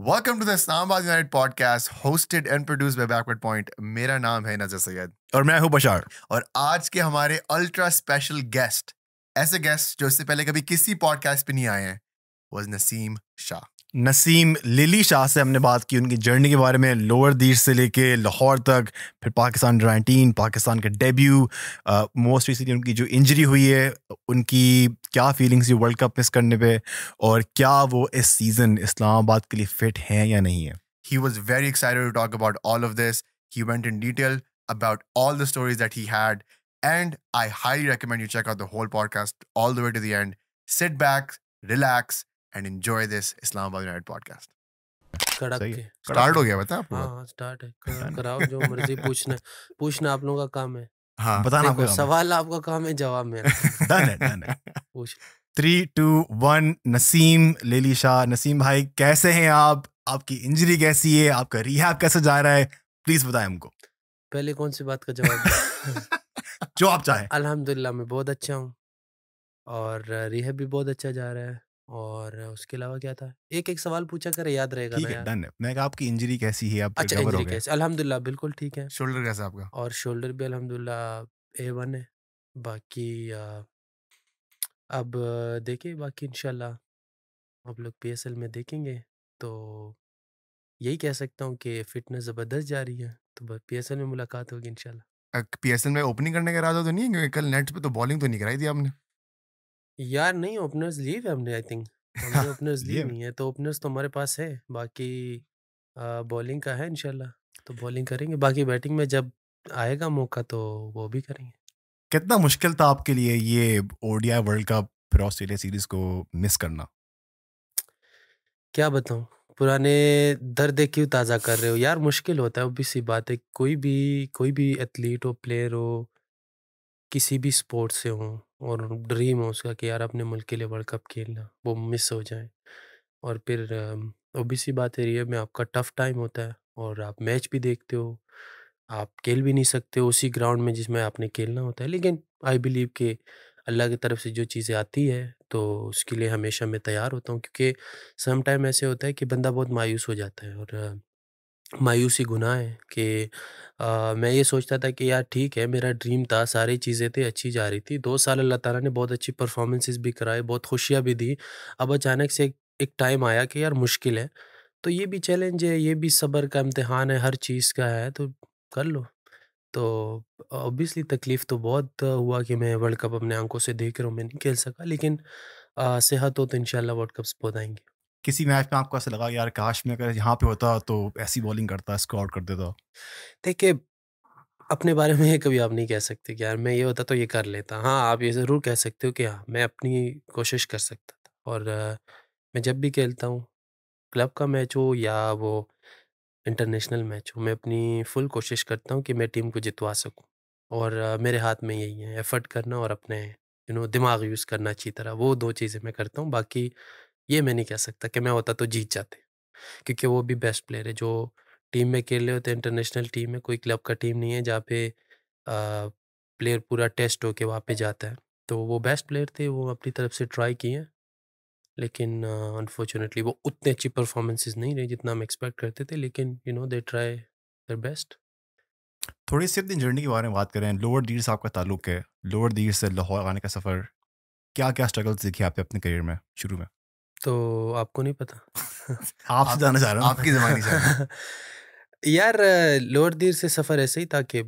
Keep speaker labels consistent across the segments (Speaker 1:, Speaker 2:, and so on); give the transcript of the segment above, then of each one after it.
Speaker 1: Welcome to the Islamabad United podcast hosted and produced by backward point मेरा नाम है नजर सैयद और मैं हूं बशार और आज के हमारे अल्ट्रा स्पेशल गेस्ट ऐसे गेस्ट जो इससे पहले कभी किसी पॉडकास्ट पे नहीं आए हैं वाज नसीम शाह
Speaker 2: नसीम लिली शाह से हमने बात की उनकी जर्नी के बारे में लोअर दीर से लेके लाहौर तक फिर पाकिस्तान नाइनटीन पाकिस्तान का डेब्यू मोस्ट रिसेंटली उनकी जो इंजरी हुई है उनकी क्या फीलिंग्स थी वर्ल्ड कप मिस करने पे और क्या वो इस सीज़न इस्लामाबाद के लिए फिट हैं या नहीं है
Speaker 1: he was very excited to talk about all of this he went in detail about all the stories that he had and I highly recommend you check out the whole podcast all the way to the end sit back relax and enjoy this Islamabad United podcast start हो गया बता आपको हां
Speaker 3: start है हाँ। कराओ जो मर्जी पूछना पूछना आप लोगों का काम है हां बताना आपको सवाल आपका काम है जवाब मेरा डन है डन है
Speaker 2: पूछ थ्री टू वन नसीम लेली शाह नसीम भाई कैसे हैं आप आपकी इंजरी कैसी है आपका रिहाब कैसे जा रहा है प्लीज बताएं हमको
Speaker 3: पहले कौन सी बात का
Speaker 2: जवाब
Speaker 3: जो आप चाहे अल्हम्दुलिल्लाह मैं बहुत अच्छा हूँ और रिहाब भी बहुत अच्छा जा रहा है और उसके अलावा क्या था एक एक सवाल पूछा कर याद रहेगा ठीक है डन
Speaker 2: मैं आपकी इंजरी कैसी है आप अच्छा इंजरी कैसी
Speaker 3: अलहमदुल्ला बिल्कुल ठीक है शोल्डर कैसा आपका और शोल्डर भी अलहमदुल्ला ए वन है बाकी अब देखिए बाकी इनशाला आप लोग एल में देखेंगे तो यही कह सकता हूँ कि फिटनेस ज़बरदस्त जा रही है तो एल में मुलाकात होगी इनशाला
Speaker 1: पी एस एल में ओपनिंग करने का इरादा तो नहीं है कल नेट पे तो बॉलिंग तो नहीं कराई थी आपने
Speaker 3: यार नहीं ओपनर्स लिए हुए हमने आई थिंक हमने ओपनर्स लिए नहीं है तो ओपनर्स तो हमारे पास है बाकी बॉलिंग का है इनशाला तो बॉलिंग करेंगे बाकी बैटिंग में जब आएगा मौका तो वो भी करेंगे
Speaker 2: कितना मुश्किल था आपके लिए ये ओडीआई वर्ल्ड कप फिर ऑस्ट्रेलिया सीरीज को मिस करना
Speaker 3: क्या बताऊं पुराने दर्द क्यों ताज़ा कर रहे हो यार मुश्किल होता है वो सी बात है कोई भी कोई भी एथलीट हो प्लेयर हो किसी भी स्पोर्ट से हो और ड्रीम है उसका कि यार अपने मुल्क के लिए वर्ल्ड कप खेलना वो मिस हो जाए और फिर ओबीसी बात है में आपका टफ टाइम होता है और आप मैच भी देखते हो आप खेल भी नहीं सकते उसी ग्राउंड में जिसमें आपने खेलना होता है लेकिन आई बिलीव कि अल्लाह की तरफ से जो चीज़ें आती है तो उसके लिए हमेशा मैं तैयार होता हूँ क्योंकि सम टाइम ऐसे होता है कि बंदा बहुत मायूस हो जाता है और मायूसी गुनाह है कि मैं ये सोचता था कि यार ठीक है मेरा ड्रीम था सारी चीज़ें थी अच्छी जा रही थी दो साल अल्लाह ताला ने बहुत अच्छी परफॉर्मेंसेस भी कराए बहुत खुशियाँ भी दी अब अचानक से एक, एक टाइम आया कि यार मुश्किल है तो ये भी चैलेंज है ये भी सब्र का इम्तहान है हर चीज़ का है तो कर लो तो ऑब्वियसली तकलीफ़ तो बहुत हुआ कि मैं वर्ल्ड कप अपने आंखों से देख रहा हूँ मैं नहीं
Speaker 2: खेल सका लेकिन सेहत हो तो इन वर्ल्ड कप्स बहुत आएंगे किसी मैच में आपको ऐसा लगा यार काश में अगर यहाँ पे होता तो ऐसी बॉलिंग करता इसको आउट कर देता देखिए
Speaker 3: अपने बारे में कभी आप नहीं कह सकते कि यार मैं ये होता तो ये कर लेता हाँ आप ये ज़रूर कह सकते हो कि हाँ मैं अपनी कोशिश कर सकता था और आ, मैं जब भी खेलता हूँ क्लब का मैच हो या वो इंटरनेशनल मैच हो मैं अपनी फुल कोशिश करता हूँ कि मैं टीम को जितवा सकूँ और आ, मेरे हाथ में यही है एफर्ट करना और अपने यू नो दिमाग यूज़ करना अच्छी तरह वो दो चीज़ें मैं करता हूँ बाकी ये मैं नहीं कह सकता कि मैं होता तो जीत जाते क्योंकि वो भी बेस्ट प्लेयर है जो टीम में खेल रहे होते हैं इंटरनेशनल टीम है कोई क्लब का टीम नहीं है जहाँ पे आ, प्लेयर पूरा टेस्ट होके वहाँ पे जाता है तो वो बेस्ट प्लेयर थे वो अपनी तरफ से ट्राई किए हैं लेकिन अनफॉर्चुनेटली वो उतनी अच्छी परफॉर्मेंसेज नहीं रही जितना हम एक्सपेक्ट करते थे लेकिन you know they try their best
Speaker 2: थोड़ी सी अपनी जर्नी के बारे में बात करें लोअर दीर से आपका ताल्लुक है लोअर दीर से लाहौर आने का सफ़र क्या क्या स्ट्रगल्स दिखे आपने अपने करियर में शुरू में
Speaker 3: तो आपको नहीं पता आप जाना चाह रहे आपकी जबानी
Speaker 1: से
Speaker 3: यार लोअर दीर से सफ़र ऐसे ही था कि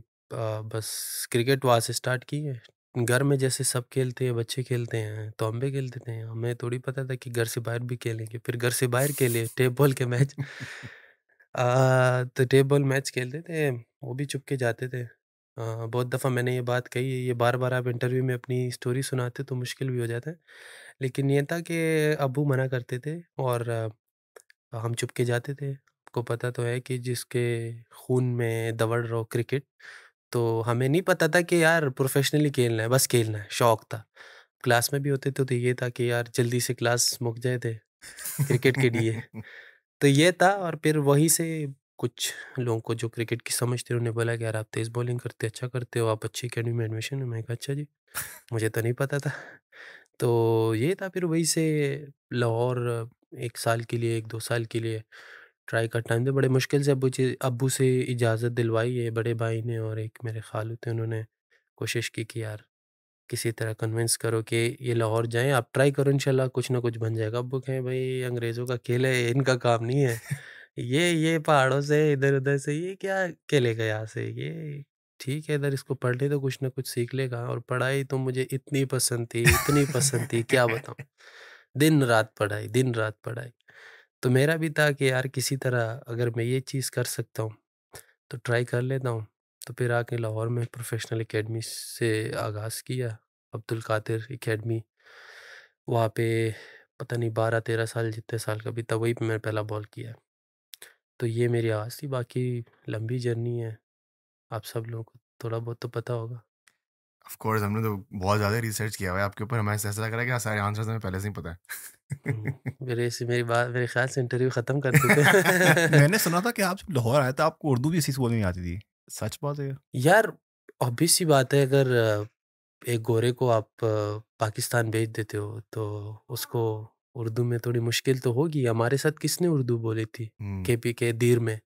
Speaker 3: बस क्रिकेट वहाँ से स्टार्ट की है घर में जैसे सब खेलते हैं बच्चे खेलते हैं तो हम भी खेलते थे हमें थोड़ी पता था कि घर से बाहर भी खेलेंगे फिर घर से बाहर खेले टेप बॉल के मैच आ, तो टेप बॉल मैच खेलते थे वो भी चुप के जाते थे बहुत दफ़ा मैंने ये बात कही ये बार-बार आप इंटरव्यू में अपनी स्टोरी सुनाते तो मुश्किल भी हो जाता है। लेकिन ये था कि अबू मना करते थे और हम चुपके जाते थे। आपको पता तो है कि जिसके खून में दौड़ रहो क्रिकेट, तो हमें नहीं पता था कि यार प्रोफ़ेशनली खेलना है, बस खेलना है, शौक था। क्लास में भी होते थे तो ये था कि यार जल्दी से क्लास मुक जाए थे, क्रिकेट के लिए। तो ये था और फिर वहीं से कुछ लोगों को जो क्रिकेट की समझते हैं उन्हें बोला कि यार आप तेज़ बॉलिंग करते अच्छा करते हो आप अच्छी अकेडमी में एडमिशन है मैं कहा अच्छा जी मुझे तो नहीं पता था तो ये था फिर वही से लाहौर एक साल के लिए एक दो साल के लिए ट्राई का टाइम था बड़े मुश्किल से अबू जी अबू से इजाज़त दिलवाई है बड़े भाई ने और एक मेरे खालू थे उन्होंने कोशिश की कि यार किसी तरह कन्विंस करो कि ये लाहौर जाएं आप ट्राई करो इंशाल्लाह कुछ ना कुछ बन जाएगा अब कहें भाई अंग्रेज़ों का खेल है इनका काम नहीं है ये ये पहाड़ों से इधर-उधर से ये क्या खेलेगा यहाँ से? ये ठीक है इधर इसको पढ़ ले तो कुछ ना कुछ सीख लेगा और पढ़ाई तो मुझे इतनी पसंद थी, इतनी पसंद थी क्या बताऊँ? दिन-रात पढ़ाई, दिन-रात पढ़ाई। तो मेरा भी था कि यार किसी तरह अगर मैं ये चीज़ कर सकता हूँ, तो ट्राई कर लेता हूँ। तो फिर आके लाहौर में प्रोफेशनल एकेडमी से आगाज़ किया, अब्दुल कादिर एकेडमी। वहाँ पे पता नहीं बारह तेरह साल जितने साल का भी था वही पे मैंने पहला बॉल किया। तो ये मेरी आवाज़ थी बाकी लंबी जर्नी है आप सब लोगों को थोड़ा बहुत तो पता होगा
Speaker 1: ऑफ कोर्स हमने तो बहुत ज़्यादा रिसर्च किया हुआ है आपके ऊपर हमें ऐसा लग रहा है कि हाँ, सारे आंसर्स हमें पहले से ही पता है
Speaker 3: हम्म, मेरे से मेरी बात मेरे ख्याल से इंटरव्यू ख़त्म कर देते
Speaker 2: मैंने सुना था कि आप जब लाहौर आए थे आपको उर्दू भी इसी से बोलनी आती थी सच बात है
Speaker 3: यार ऑब्वियस सी बात है अगर एक गोरे को आप पाकिस्तान भेज देते हो तो उसको उर्दू में थोड़ी मुश्किल तो होगी हमारे साथ किसने उर्दू बोली थी के पी के दीर में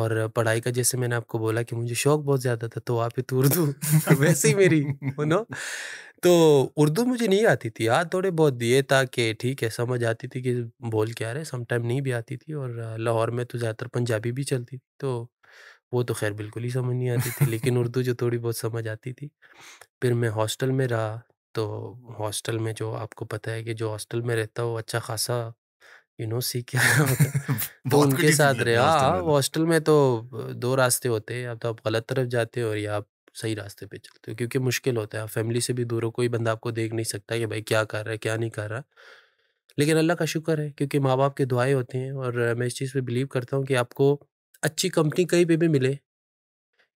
Speaker 3: और पढ़ाई का जैसे मैंने आपको बोला कि मुझे शौक बहुत ज्यादा था तो आप तो उर्दू तो वैसे ही मेरी नो तो उर्दू मुझे नहीं आती थी याद थोड़े बहुत दिए था कि ठीक है समझ आती थी कि बोल क्या रहे समटाइम नहीं भी आती थी और लाहौर में तो ज़्यादातर पंजाबी भी चलती थी तो वो तो खैर बिल्कुल ही समझ नहीं आती थी लेकिन उर्दू जो थोड़ी बहुत समझ आती थी फिर मैं हॉस्टल में रहा तो हॉस्टल में जो आपको पता है कि जो हॉस्टल में रहता है वो अच्छा खासा यू नो सीख तो उनके साथ रहे हाँ हॉस्टल में तो दो रास्ते होते हैं या तो आप गलत तरफ जाते हो और या आप सही रास्ते पे चलते हो क्योंकि मुश्किल होता है फैमिली से भी दूर हो कोई बंदा आपको देख नहीं सकता कि भाई क्या कर रहा है क्या नहीं कर रहा लेकिन अल्लाह का शुक्र है क्योंकि माँ बाप के दुआएं होते हैं और मैं इस चीज़ पर बिलीव करता हूँ कि आपको अच्छी कंपनी कहीं पे भी मिले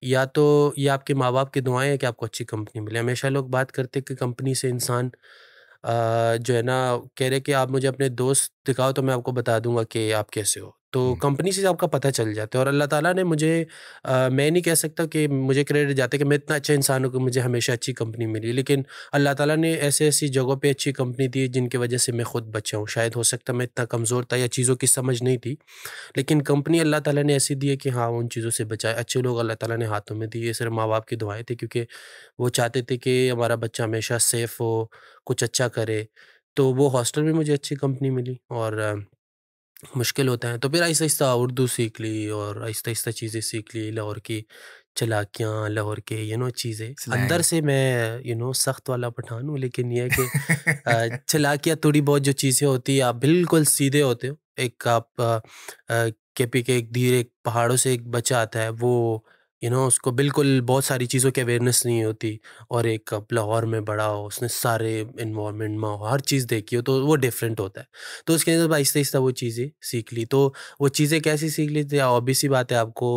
Speaker 3: या तो ये आपके माँ बाप की दुआएं हैं कि आपको अच्छी कंपनी मिले हमेशा लोग बात करते कि कंपनी से इंसान जो है ना कह रहे कि आप मुझे अपने दोस्त दिखाओ तो मैं आपको बता दूंगा कि आप कैसे हो तो कंपनी से आपका पता चल जाता है और अल्लाह ताला ने मुझे आ, मैं नहीं कह सकता कि मुझे क्रेडिट जाता है कि मैं इतना अच्छा इंसान हूँ कि मुझे हमेशा अच्छी कंपनी मिली लेकिन अल्लाह ताला ने ऐसे ऐसी जगहों पे अच्छी कंपनी दी जिनकी वजह से मैं खुद बचा हूँ शायद हो सकता मैं इतना कमज़ोर था या चीज़ों की समझ नहीं थी लेकिन कंपनी अल्लाह ताली ने ऐसी दी है कि हाँ उन चीज़ों से बचाए अच्छे लोग अल्लाह ताली ने हाथों में दिए सिर्फ माँ बाप की दुआएँ थी क्योंकि वो चाहते थे कि हमारा बच्चा हमेशा सेफ़ हो कुछ अच्छा करे तो वो हॉस्टल में मुझे अच्छी कंपनी मिली और मुश्किल होते हैं तो फिर आहिस्ता आहिस्ता उर्दू सीख ली और आहिस्ता आहिस्ता चीज़ें सीख ली लाहौर की चलाकियाँ लाहौर के यू नो चीज़ें अंदर से मैं यू नो सख्त वाला पठान हूँ लेकिन यह कि चलाकियाँ थोड़ी बहुत जो चीज़ें होती है आप बिल्कुल सीधे होते हो एक आप के पी के एक धीरे पहाड़ों से एक बच्चा आता है वो यू नो उसको बिल्कुल बहुत सारी चीज़ों की अवेयरनेस नहीं होती और एक लाहौर में बड़ा हो उसने सारे इन्वामेंट में हर चीज़ देखी हो तो वो डिफरेंट होता है तो उसके अंदर तो आहिस्ता आहिस्ता वो चीज़ें सीख ली तो वो चीज़ें कैसी सीख ली थी ऑब्वियस ही बात है आपको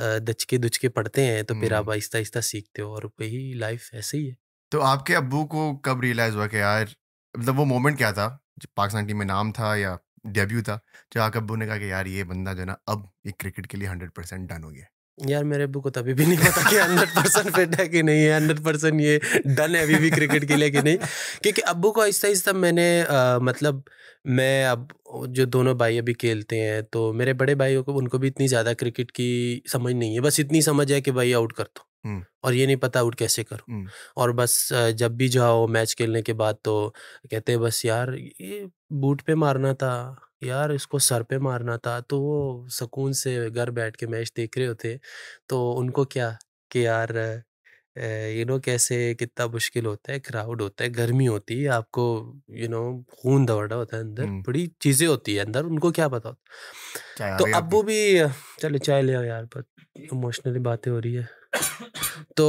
Speaker 3: दचके दुचके पढ़ते हैं तो फिर आप आहिस्ता आहिस्ता सीखते हो और वही लाइफ ऐसे ही है
Speaker 1: तो आपके अबू को कब रियलाइज़ हुआ कि यार मतलब वो मोमेंट क्या था पाकिस्तान टीम में नाम था या डेब्यू था जो अबू ने कहा कि यार ये बंदा जो ना अब ये क्रिकेट के लिए हंड्रेड परसेंट डन हो गया
Speaker 3: यार मेरे अबू को तभी तो भी नहीं पता कि हंड्रेड परसेंट फिट है कि नहीं है हंड्रेड परसेंट ये डन है अभी भी क्रिकेट के लिए कि नहीं क्योंकि अबू को आहिस्ता आहिस्ता मैंने आ, मतलब मैं अब जो दोनों भाई अभी खेलते हैं तो मेरे बड़े भाइयों को उनको भी इतनी ज़्यादा क्रिकेट की समझ नहीं है बस इतनी समझ है कि भाई आउट कर दो और ये नहीं पता आउट कैसे करूँ और बस जब भी जाओ मैच खेलने के बाद तो कहते हैं बस यार ये बूट पे मारना था यार इसको सर पे मारना था तो वो सुकून से घर बैठ के मैच देख रहे होते तो उनको क्या कि यार यू नो कैसे कितना मुश्किल होता है क्राउड होता है गर्मी होती है आपको यू नो खून दौड़ रहा होता है अंदर बड़ी चीजें होती है अंदर उनको क्या पता होता तो अब वो भी चलो चाय ले आओ यार पर इमोशनली बातें हो रही है तो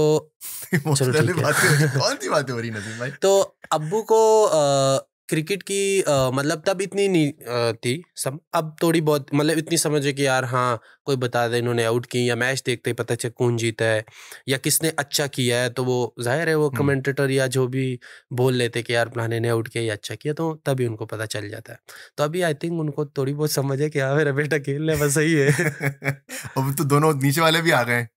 Speaker 1: चलो बातें कौन सी बातें हो रही है भाई तो अब्बू को
Speaker 3: आ, क्रिकेट की आ, मतलब तब इतनी नहीं आ, थी सब अब थोड़ी बहुत मतलब इतनी समझ है कि यार हाँ कोई बता दे इन्होंने आउट की या मैच देखते ही पता चल कौन जीता है या किसने अच्छा किया है तो वो जाहिर है वो कमेंटेटर या जो भी बोल लेते कि यार फलाने ने आउट किया या अच्छा किया तो तभी उनको पता चल जाता है तो अभी आई थिंक उनको थोड़ी बहुत समझ है कि हाँ मेरा
Speaker 1: बेटा खेल रहे बस सही है अब तो दोनों नीचे वाले भी आ गए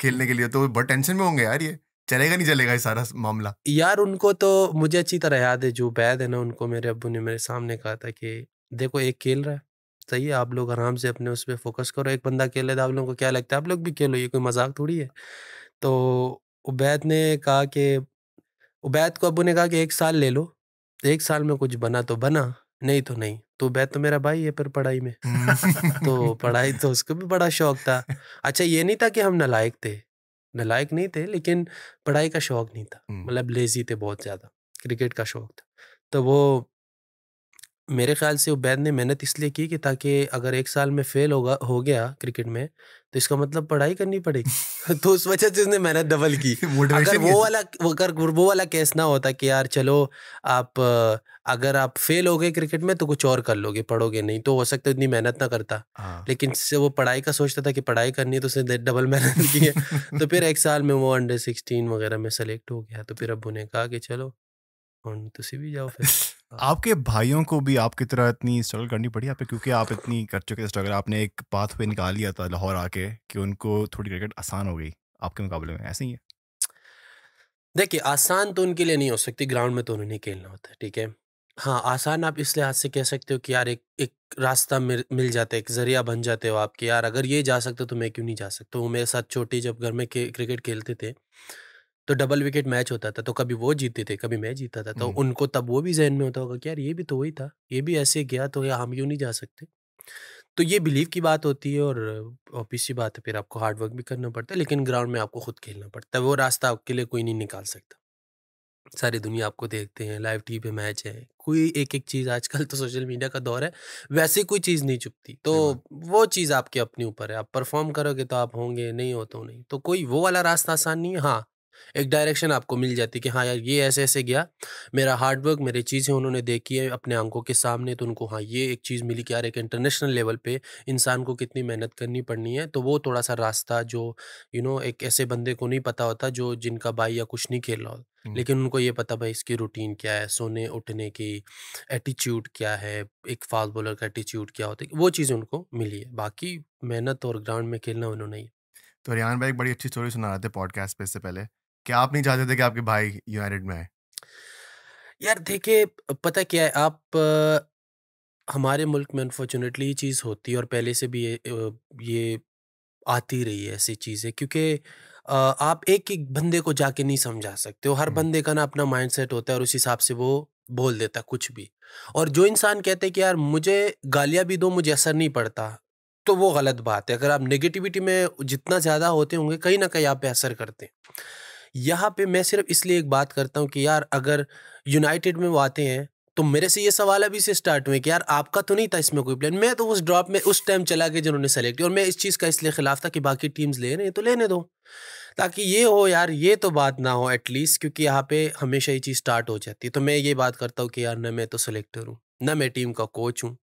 Speaker 1: खेलने के लिए तो बहुत टेंशन में होंगे यार ये चलेगा नहीं चलेगा ये सारा मामला यार उनको तो मुझे अच्छी तरह याद
Speaker 3: है जो बैद है ना उनको मेरे अबू ने मेरे सामने कहा था कि देखो एक खेल रहा है सही है आप लोग आराम से अपने उस पर फोकस करो एक बंदा खेल रहा था आप लोगों को क्या लगता है आप लोग भी खेलो ये कोई मजाक थोड़ी है तो उबैद ने कहा कि उबैद को अबू ने कहा कि एक साल ले लो एक साल में कुछ बना तो बना नहीं तो नहीं तो बैत तो मेरा भाई है पर पढ़ाई में तो पढ़ाई तो उसको भी बड़ा शौक था अच्छा ये नहीं था कि हम नालायक थे नलायक नहीं थे लेकिन पढ़ाई का शौक नहीं था मतलब लेजी थे बहुत ज़्यादा क्रिकेट का शौक था तो वो मेरे ख्याल से उबैद ने मेहनत इसलिए की कि ताकि अगर एक साल में फेल होगा हो गया क्रिकेट में तो इसका मतलब पढ़ाई करनी पड़ेगी तो उस वजह से उसने मेहनत डबल की अगर वो वाला अगर वो वाला केस ना होता कि यार चलो आप अगर आप फेल हो गए क्रिकेट में तो कुछ और कर लोगे पढ़ोगे नहीं तो हो सकता इतनी मेहनत ना करता हाँ। लेकिन से वो पढ़ाई का सोचता था कि पढ़ाई करनी है तो उसने डबल मेहनत की है तो फिर एक साल में वो अंडर सिक्सटीन वगैरह में सेलेक्ट हो गया तो फिर अब उन्हें कहा कि चलो तुम भी जाओ फिर
Speaker 2: हाँ। आपके भाइयों को भी आपकी तरह इतनी स्ट्रगल करनी पड़ी आप क्योंकि आप इतनी कर चुके स्ट्रगल आपने एक पाथ पे निकाल लिया था लाहौर आके कि उनको थोड़ी क्रिकेट आसान हो गई आपके मुकाबले में ऐसे ही है
Speaker 3: देखिए आसान तो उनके लिए नहीं हो सकती ग्राउंड में तो उन्हें खेलना होता है ठीक है हाँ आसान आप इस लिहाज से कह सकते हो कि यार एक एक रास्ता मिल, मिल जाता है एक जरिया बन जाते हो आपके यार अगर ये जा सकते हो तो मैं क्यों नहीं जा सकता हूँ मेरे साथ छोटी जब घर में क्रिकेट खेलते थे तो डबल विकेट मैच होता था तो कभी वो जीतते थे कभी मैं जीता था तो उनको तब वो भी जहन में होता होगा कि यार ये भी तो वही था ये भी ऐसे गया तो हम यूँ नहीं जा सकते तो ये बिलीव की बात होती है और ऑफिस की बात है फिर आपको हार्डवर्क भी करना पड़ता है लेकिन ग्राउंड में आपको खुद खेलना पड़ता है वो रास्ता आपके लिए कोई नहीं निकाल सकता सारी दुनिया आपको देखते हैं लाइव टीवी पे मैच है कोई एक एक चीज़ आजकल तो सोशल मीडिया का दौर है वैसे कोई चीज़ नहीं चुपती तो वो चीज़ आपके अपने ऊपर है आप परफॉर्म करोगे तो आप होंगे नहीं हो तो नहीं तो कोई वो वाला रास्ता आसान नहीं है हाँ एक डायरेक्शन आपको मिल जाती कि हाँ यार ये ऐसे ऐसे गया मेरा हार्डवर्क मेरी चीज़ें उन्होंने देखी है अपने आंखों के सामने तो उनको हाँ ये एक चीज़ मिली कि यार एक इंटरनेशनल लेवल पे इंसान को कितनी मेहनत करनी पड़नी है तो वो थोड़ा सा रास्ता जो यू नो एक ऐसे बंदे को नहीं पता होता जो जिनका भाई या कुछ नहीं खेल रहा होता लेकिन उनको ये पता भाई इसकी रूटीन क्या है सोने उठने की एटीट्यूड क्या है एक फास्ट बॉलर का एटीट्यूड क्या होता है वो चीज़ उनको मिली है बाकी मेहनत और ग्राउंड में खेलना उन्होंने
Speaker 1: तो रियान भाई एक बड़ी अच्छी स्टोरी सुना रहे थे पॉडकास्ट पे इससे पहले क्या आप नहीं चाहते थे कि आपके भाई यूनाइटेड में आए
Speaker 3: यार देखिए पता क्या है आप हमारे मुल्क में अनफॉर्चुनेटली ये चीज़ होती है और पहले से भी ये ये आती रही है ऐसी चीज़ें क्योंकि आप एक एक बंदे को जाके नहीं समझा सकते हो हर बंदे का ना अपना माइंडसेट होता है और उस हिसाब से वो बोल देता कुछ भी और जो इंसान कहते हैं कि यार मुझे गालियाँ भी दो मुझे असर नहीं पड़ता तो वो गलत बात है अगर आप नेगेटिविटी में जितना ज़्यादा होते होंगे कहीं ना कहीं आप पे असर करते हैं यहाँ पे मैं सिर्फ इसलिए एक बात करता हूँ कि यार अगर यूनाइटेड में वो आते हैं तो मेरे से ये सवाल अभी से स्टार्ट हुए कि यार आपका तो नहीं था इसमें कोई प्लान मैं तो उस ड्रॉप में उस टाइम चला गया जिन्होंने सेलेक्ट किया और मैं इस चीज़ का इसलिए खिलाफ था कि बाकी टीम्स ले रहे तो लेने दो ताकि ये हो यार ये तो बात ना हो एटलीस्ट क्योंकि यहाँ पे हमेशा ये चीज़ स्टार्ट हो जाती है तो मैं ये बात करता हूँ कि यार ना मैं तो सेलेक्टर हूँ ना मैं टीम का कोच हूँ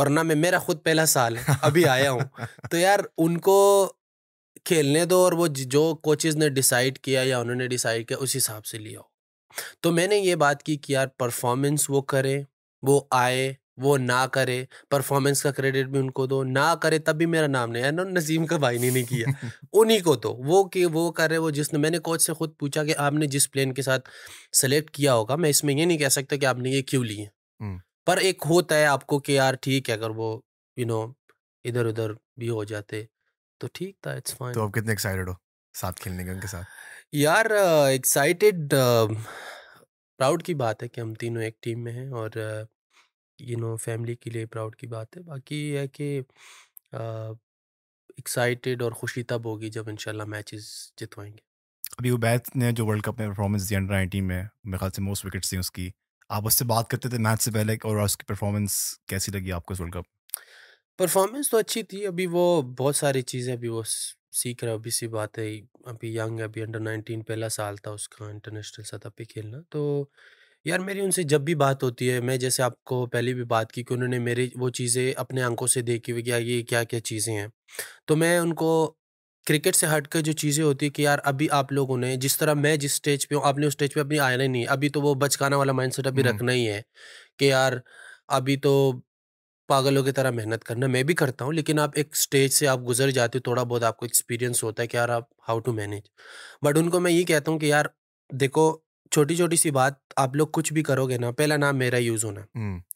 Speaker 3: और ना मैं मेरा खुद पहला साल है अभी आया हूँ तो यार उनको खेलने दो और वो जो कोचेज़ ने डिसाइड किया या उन्होंने डिसाइड किया उस हिसाब से लिया तो मैंने ये बात की कि यार परफॉर्मेंस वो करे वो आए वो ना करे परफॉर्मेंस का क्रेडिट भी उनको दो ना करे तब भी मेरा नाम नहीं है नसीम का भाई ने नहीं किया उन्हीं को तो वो कि वो कर रहे वो जिसने मैंने कोच से ख़ुद पूछा कि आपने जिस प्लेन के साथ सेलेक्ट किया होगा मैं इसमें ये नहीं कह सकता कि आपने ये क्यों लिए पर एक होता है आपको कि यार ठीक है अगर वो यू नो इधर उधर भी हो जाते तो ठीक था इट्स फाइन तो
Speaker 1: अब कितने एक्साइटेड हो साथ खेलने के उनके साथ
Speaker 3: यार एक्साइटेड uh, प्राउड uh, की बात है कि हम तीनों एक टीम में हैं और यू नो फैमिली के लिए प्राउड की बात है बाकी ये है कि एक्साइटेड uh, और खुशी तब होगी जब इनशाला मैचेस जितवाएंगे
Speaker 2: अभी उबैद ने जो वर्ल्ड कप में परफॉर्मेंस दी अंडर नाइनटीन में मेरे ख्याल से मोस्ट विकेट्स थी उसकी आप उससे बात करते थे मैच से पहले और उसकी परफॉर्मेंस कैसी लगी आपको इस वर्ल्ड कप में
Speaker 3: परफॉर्मेंस तो अच्छी थी अभी वो बहुत सारी चीज़ें अभी वो सीख रहा है अभी सी बात है अभी यंग है अभी अंडर नाइनटीन पहला साल था उसका इंटरनेशनल सतह पे खेलना तो यार मेरी उनसे जब भी बात होती है मैं जैसे आपको पहले भी बात की कि उन्होंने मेरी वो चीज़ें अपने आंखों से देखी हुई क्या ये क्या क्या चीज़ें हैं तो मैं उनको क्रिकेट से हट कर जो चीज़ें होती है कि यार अभी आप लोगों ने जिस तरह मैं जिस स्टेज पे हूँ आपने उस स्टेज पे अपनी आया ही नहीं अभी तो वो बचकाना वाला माइंडसेट अभी रखना ही है कि यार अभी तो पागलों की तरह मेहनत करना मैं भी करता हूँ लेकिन आप एक स्टेज से आप गुजर जाते हो थोड़ा बहुत आपको एक्सपीरियंस होता है कि यार आप हाउ टू मैनेज बट उनको मैं ये कहता हूँ कि यार देखो छोटी छोटी सी बात आप लोग कुछ भी करोगे ना पहला नाम मेरा यूज़ होना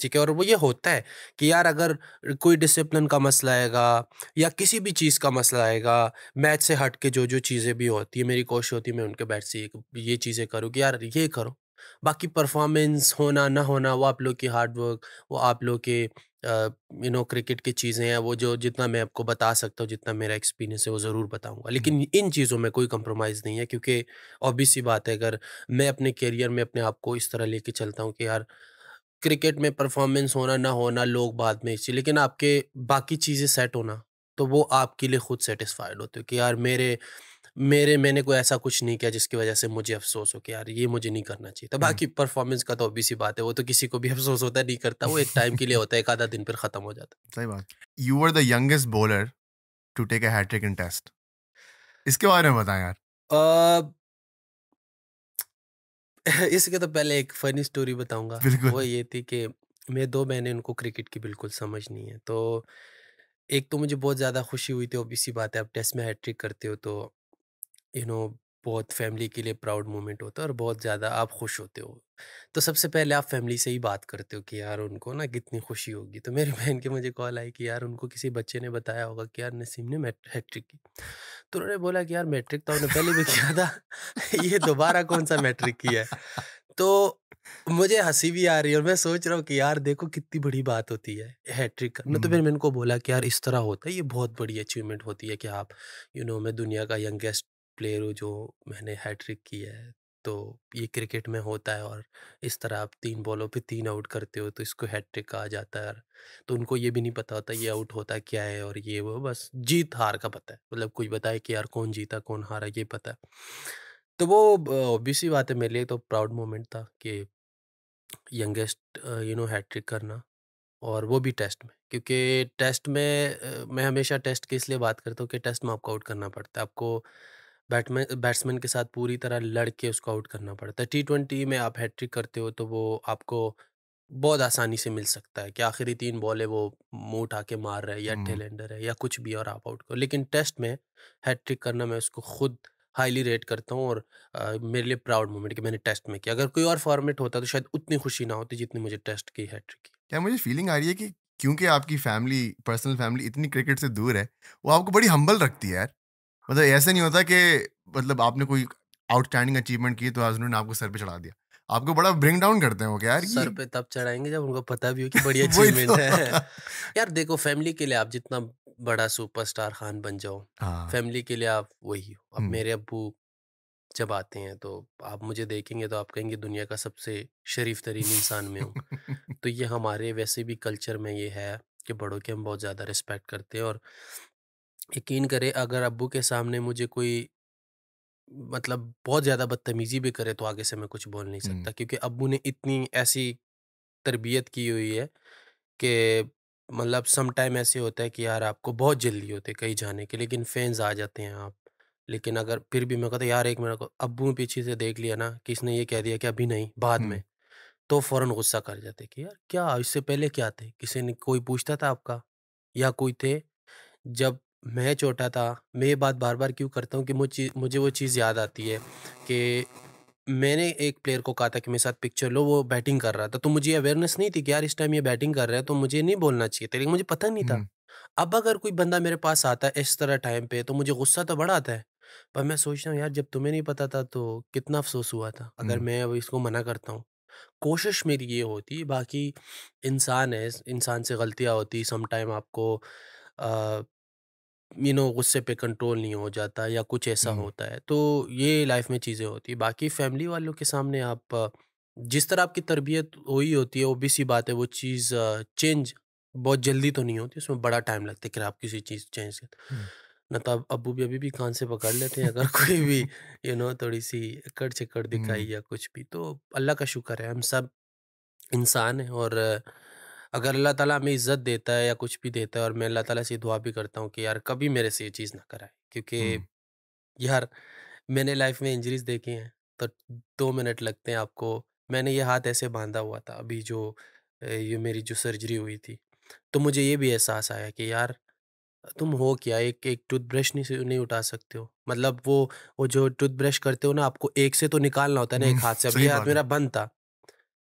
Speaker 3: ठीक है और वो ये होता है कि यार अगर कोई डिसिप्लिन का मसला आएगा या किसी भी चीज़ का मसला आएगा मैच से हट के जो जो चीज़ें भी होती है मेरी कोशिश होती है मैं उनके बैठ से ये चीज़ें करूँ कि यार ये करो बाकी परफॉर्मेंस होना ना होना वो आप लोग की हार्डवर्क वो आप लोग के यू नो क्रिकेट की चीज़ें हैं वो जो जितना मैं आपको बता सकता हूँ जितना मेरा एक्सपीरियंस है वो ज़रूर बताऊँगा लेकिन इन चीज़ों में कोई कंप्रोमाइज़ नहीं है क्योंकि ऑब्वियस सी बात है अगर मैं अपने करियर में अपने आप को इस तरह लेके चलता हूँ कि यार क्रिकेट में परफॉर्मेंस होना ना होना लोग बाद में इसी लेकिन आपके बाकी चीज़ें सेट होना तो वो आपके लिए खुद सेटिस्फाइड होते हो कि यार मेरे मेरे मैंने कोई ऐसा कुछ नहीं किया जिसकी वजह से मुझे अफसोस हो कि यार ये मुझे नहीं करना चाहिए तो बाकी परफॉर्मेंस का तो ऑब्वियस ही बात है वो तो किसी को भी अफसोस होता नहीं करता वो एक टाइम के लिए होता है एक आधा दिन पर खत्म हो जाता
Speaker 1: है सही बात you are the youngest bowler to take a hattrick in test इसके बारे में बताएं
Speaker 3: यार इसके तो पहले एक फनी स्टोरी बताऊंगा वो ये थी कि मैं दो महीने उनको क्रिकेट की बिल्कुल समझ नहीं है तो एक तो मुझे बहुत ज़्यादा खुशी हुई थी ओबीसी बात है आप टेस्ट में हैट्रिक करते हो तो यू नो बहुत फैमिली के लिए प्राउड मोमेंट होता है और बहुत ज़्यादा आप खुश होते हो तो सबसे पहले आप फैमिली से ही बात करते हो कि यार उनको ना कितनी खुशी होगी तो मेरी बहन के मुझे कॉल आई कि यार उनको किसी बच्चे ने बताया होगा कि यार नसीम ने हैट्रिक की तो उन्होंने बोला कि यार मैट्रिक तो उन्होंने पहले भी किया था ये दोबारा कौन सा मैट्रिक किया है तो मुझे हंसी भी आ रही है और मैं सोच रहा हूँ कि यार देखो कितनी बड़ी बात होती है हैट्रिक करना तो फिर मैंने को बोला कि यार इस तरह होता है ये बहुत बड़ी अचीवमेंट होती है कि आप यू you नो know, मैं दुनिया का यंगेस्ट प्लेयर हूँ जो मैंने हैट्रिक किया है तो ये क्रिकेट में होता है और इस तरह आप तीन बॉलों पे तीन आउट करते हो तो इसको हैट्रिक कहा जाता है तो उनको ये भी नहीं पता होता ये आउट होता क्या है और ये वो बस जीत हार का पता है मतलब कुछ बताए कि यार कौन जीता कौन हारा ये पता है तो वो ऑब्वियसली बात है मेरे लिए तो प्राउड मोमेंट था कि यंगेस्ट यू नो हैट्रिक करना और वो भी टेस्ट में क्योंकि टेस्ट में मैं हमेशा टेस्ट की इसलिए बात करता हूँ कि टेस्ट में आपको आउट करना पड़ता है आपको बैटमैन बैट्समैन के साथ पूरी तरह लड़ के उसको आउट करना पड़ता है टी ट्वेंटी में आप हैट्रिक करते हो तो वो आपको बहुत आसानी से मिल सकता है कि आखिरी तीन बॉल है वो मुँह उठा के मार रहा है या टेलेंडर है या कुछ भी और आप आउट करो लेकिन टेस्ट में हैट्रिक करना मैं उसको खुद हाईली रेट करता हूँ और आ, मेरे लिए प्राउड मोमेंट कि मैंने टेस्ट में किया अगर कोई और फॉर्मेट होता तो शायद उतनी खुशी ना होती जितनी मुझे टेस्ट की हैट्रिक
Speaker 1: की क्या मुझे फीलिंग आ रही है कि क्योंकि आपकी फैमिली पर्सनल फैमिली इतनी क्रिकेट से दूर है वो आपको बड़ी हम्बल रखती है यार मतलब ऐसा नहीं होता कि मतलब आपने कोई आउटस्टैंडिंग अचीवमेंट की तो आज उन्होंने आपको सर पे चढ़ा दिया आपको बड़ा ब्रिंग डाउन करते हैं वो क्या यार सर
Speaker 3: पे तब चढ़ाएंगे जब उनको पता भी हो कि बड़ी अचीवमेंट तो। है यार देखो फैमिली के लिए आप जितना बड़ा सुपरस्टार खान बन जाओ हाँ। फैमिली के लिए आप वही हो अब मेरे अबू जब आते हैं तो आप मुझे देखेंगे तो आप कहेंगे दुनिया का सबसे शरीफ तरीन इंसान में हूँ तो ये हमारे वैसे भी कल्चर में ये है कि बड़ों के हम बहुत ज़्यादा रिस्पेक्ट करते हैं और यकीन करें अगर अबू के सामने मुझे कोई मतलब बहुत ज़्यादा बदतमीजी भी करे तो आगे से मैं कुछ बोल नहीं सकता क्योंकि अबू ने इतनी ऐसी तरबियत की हुई है कि मतलब सम टाइम ऐसे होता है कि यार आपको बहुत जल्दी होते है कहीं जाने के लेकिन फैंस आ जाते हैं आप लेकिन अगर फिर भी मैं कहता यार एक मिनट अबू पीछे से देख लिया ना कि इसने ये कह दिया कि अभी नहीं बाद में तो फ़ौरन गुस्सा कर जाते कि यार क्या इससे पहले क्या थे किसी ने कोई पूछता था आपका या कोई थे जब मैं छोटा था मैं ये बात बार बार क्यों करता हूँ कि मुझे मुझे वो चीज़ याद आती है कि मैंने एक प्लेयर को कहा था कि मेरे साथ पिक्चर लो वो बैटिंग कर रहा था तो मुझे अवेयरनेस नहीं थी कि यार इस टाइम ये बैटिंग कर रहा है तो मुझे नहीं बोलना चाहिए था लेकिन मुझे पता नहीं था अब अगर कोई बंदा मेरे पास आता है इस तरह टाइम पे तो मुझे गुस्सा तो बड़ा आता है पर मैं सोच रहा हूँ यार जब तुम्हें नहीं पता था तो कितना अफसोस हुआ था अगर मैं अब इसको मना करता हूँ कोशिश मेरी ये होती बाकी इंसान है इंसान से गलतियाँ होती समटाइम आपको यू नो गुस्से पे कंट्रोल नहीं हो जाता या कुछ ऐसा होता है तो ये लाइफ में चीज़ें होती है बाकी फैमिली वालों के सामने आप जिस तरह आपकी तरबियत हुई होती है वो भी सी बात है वो चीज़ चेंज बहुत जल्दी तो नहीं होती उसमें बड़ा टाइम लगता है कि आप किसी चीज़ चेंज कर न तो अब अबू भी अभी भी कान से पकड़ लेते हैं अगर कोई भी यू नो थोड़ी सी कड़ छिकड़ दिखाई या कुछ भी तो अल्लाह का शुक्र है हम सब इंसान हैं और अगर अल्लाह ताला हमें इज़्ज़त देता है या कुछ भी देता है और मैं अल्लाह ताला से दुआ भी करता हूँ कि यार कभी मेरे से ये चीज़ ना कराए क्योंकि यार मैंने लाइफ में इंजरीज देखी हैं तो दो मिनट लगते हैं आपको मैंने ये हाथ ऐसे बांधा हुआ था अभी जो ये मेरी जो सर्जरी हुई थी तो मुझे ये भी एहसास आया कि यार तुम हो क्या एक एक टूथब्रश नहीं नहीं उठा सकते हो मतलब वो वो जो टूथब्रश करते हो ना आपको एक से तो निकालना होता है ना एक हाथ से अभी हाथ मेरा बंद था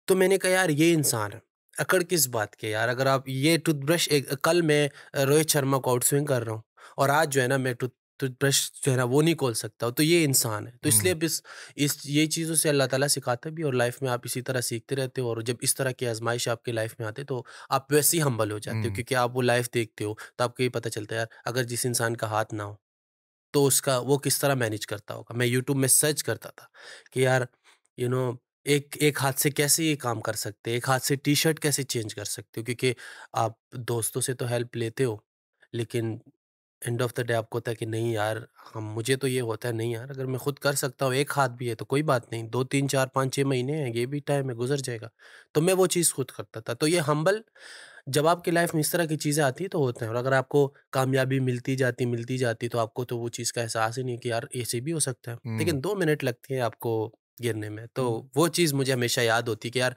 Speaker 3: तो मैंने कहा यार ये इंसान है अकड़ किस बात के यार अगर आप ये टूथब्रश एक कल मैं रोहित शर्मा को आउट स्विंग कर रहा हूँ और आज जो है ना मैं टूथ टूथब्रश जो है ना वो नहीं खोल सकता तो ये इंसान है तो इसलिए अब इस इस ये चीज़ों से अल्लाह ताला सिखाता भी और लाइफ में आप इसी तरह सीखते रहते हो और जब इस तरह की आजमाइश आपकी लाइफ में आते तो आप वैसे ही हम्बल हो जाते हो क्योंकि आप वो लाइफ देखते हो तो आपको ये पता चलता है यार अगर जिस इंसान का हाथ ना हो तो उसका वो किस तरह मैनेज करता होगा मैं यूट्यूब में सर्च करता था कि यार यू you नो know, एक एक हाथ से कैसे ये काम कर सकते हैं एक हाथ से टी शर्ट कैसे चेंज कर सकते हो क्योंकि आप दोस्तों से तो हेल्प लेते हो लेकिन एंड ऑफ द डे आपको होता है कि नहीं यार हम मुझे तो ये होता है नहीं यार अगर मैं खुद कर सकता हूँ एक हाथ भी है तो कोई बात नहीं दो तीन चार पाँच छः महीने हैं ये भी टाइम है गुजर जाएगा तो मैं वो चीज़ खुद करता था तो ये हम्बल जब आपकी लाइफ में इस तरह की चीज़ें आती तो होते हैं और अगर आपको कामयाबी मिलती जाती मिलती जाती तो आपको तो वो चीज़ का एहसास ही नहीं कि यार ऐसे भी हो सकता है लेकिन दो मिनट लगते हैं आपको गिरने में तो वो चीज़ मुझे हमेशा याद होती कि यार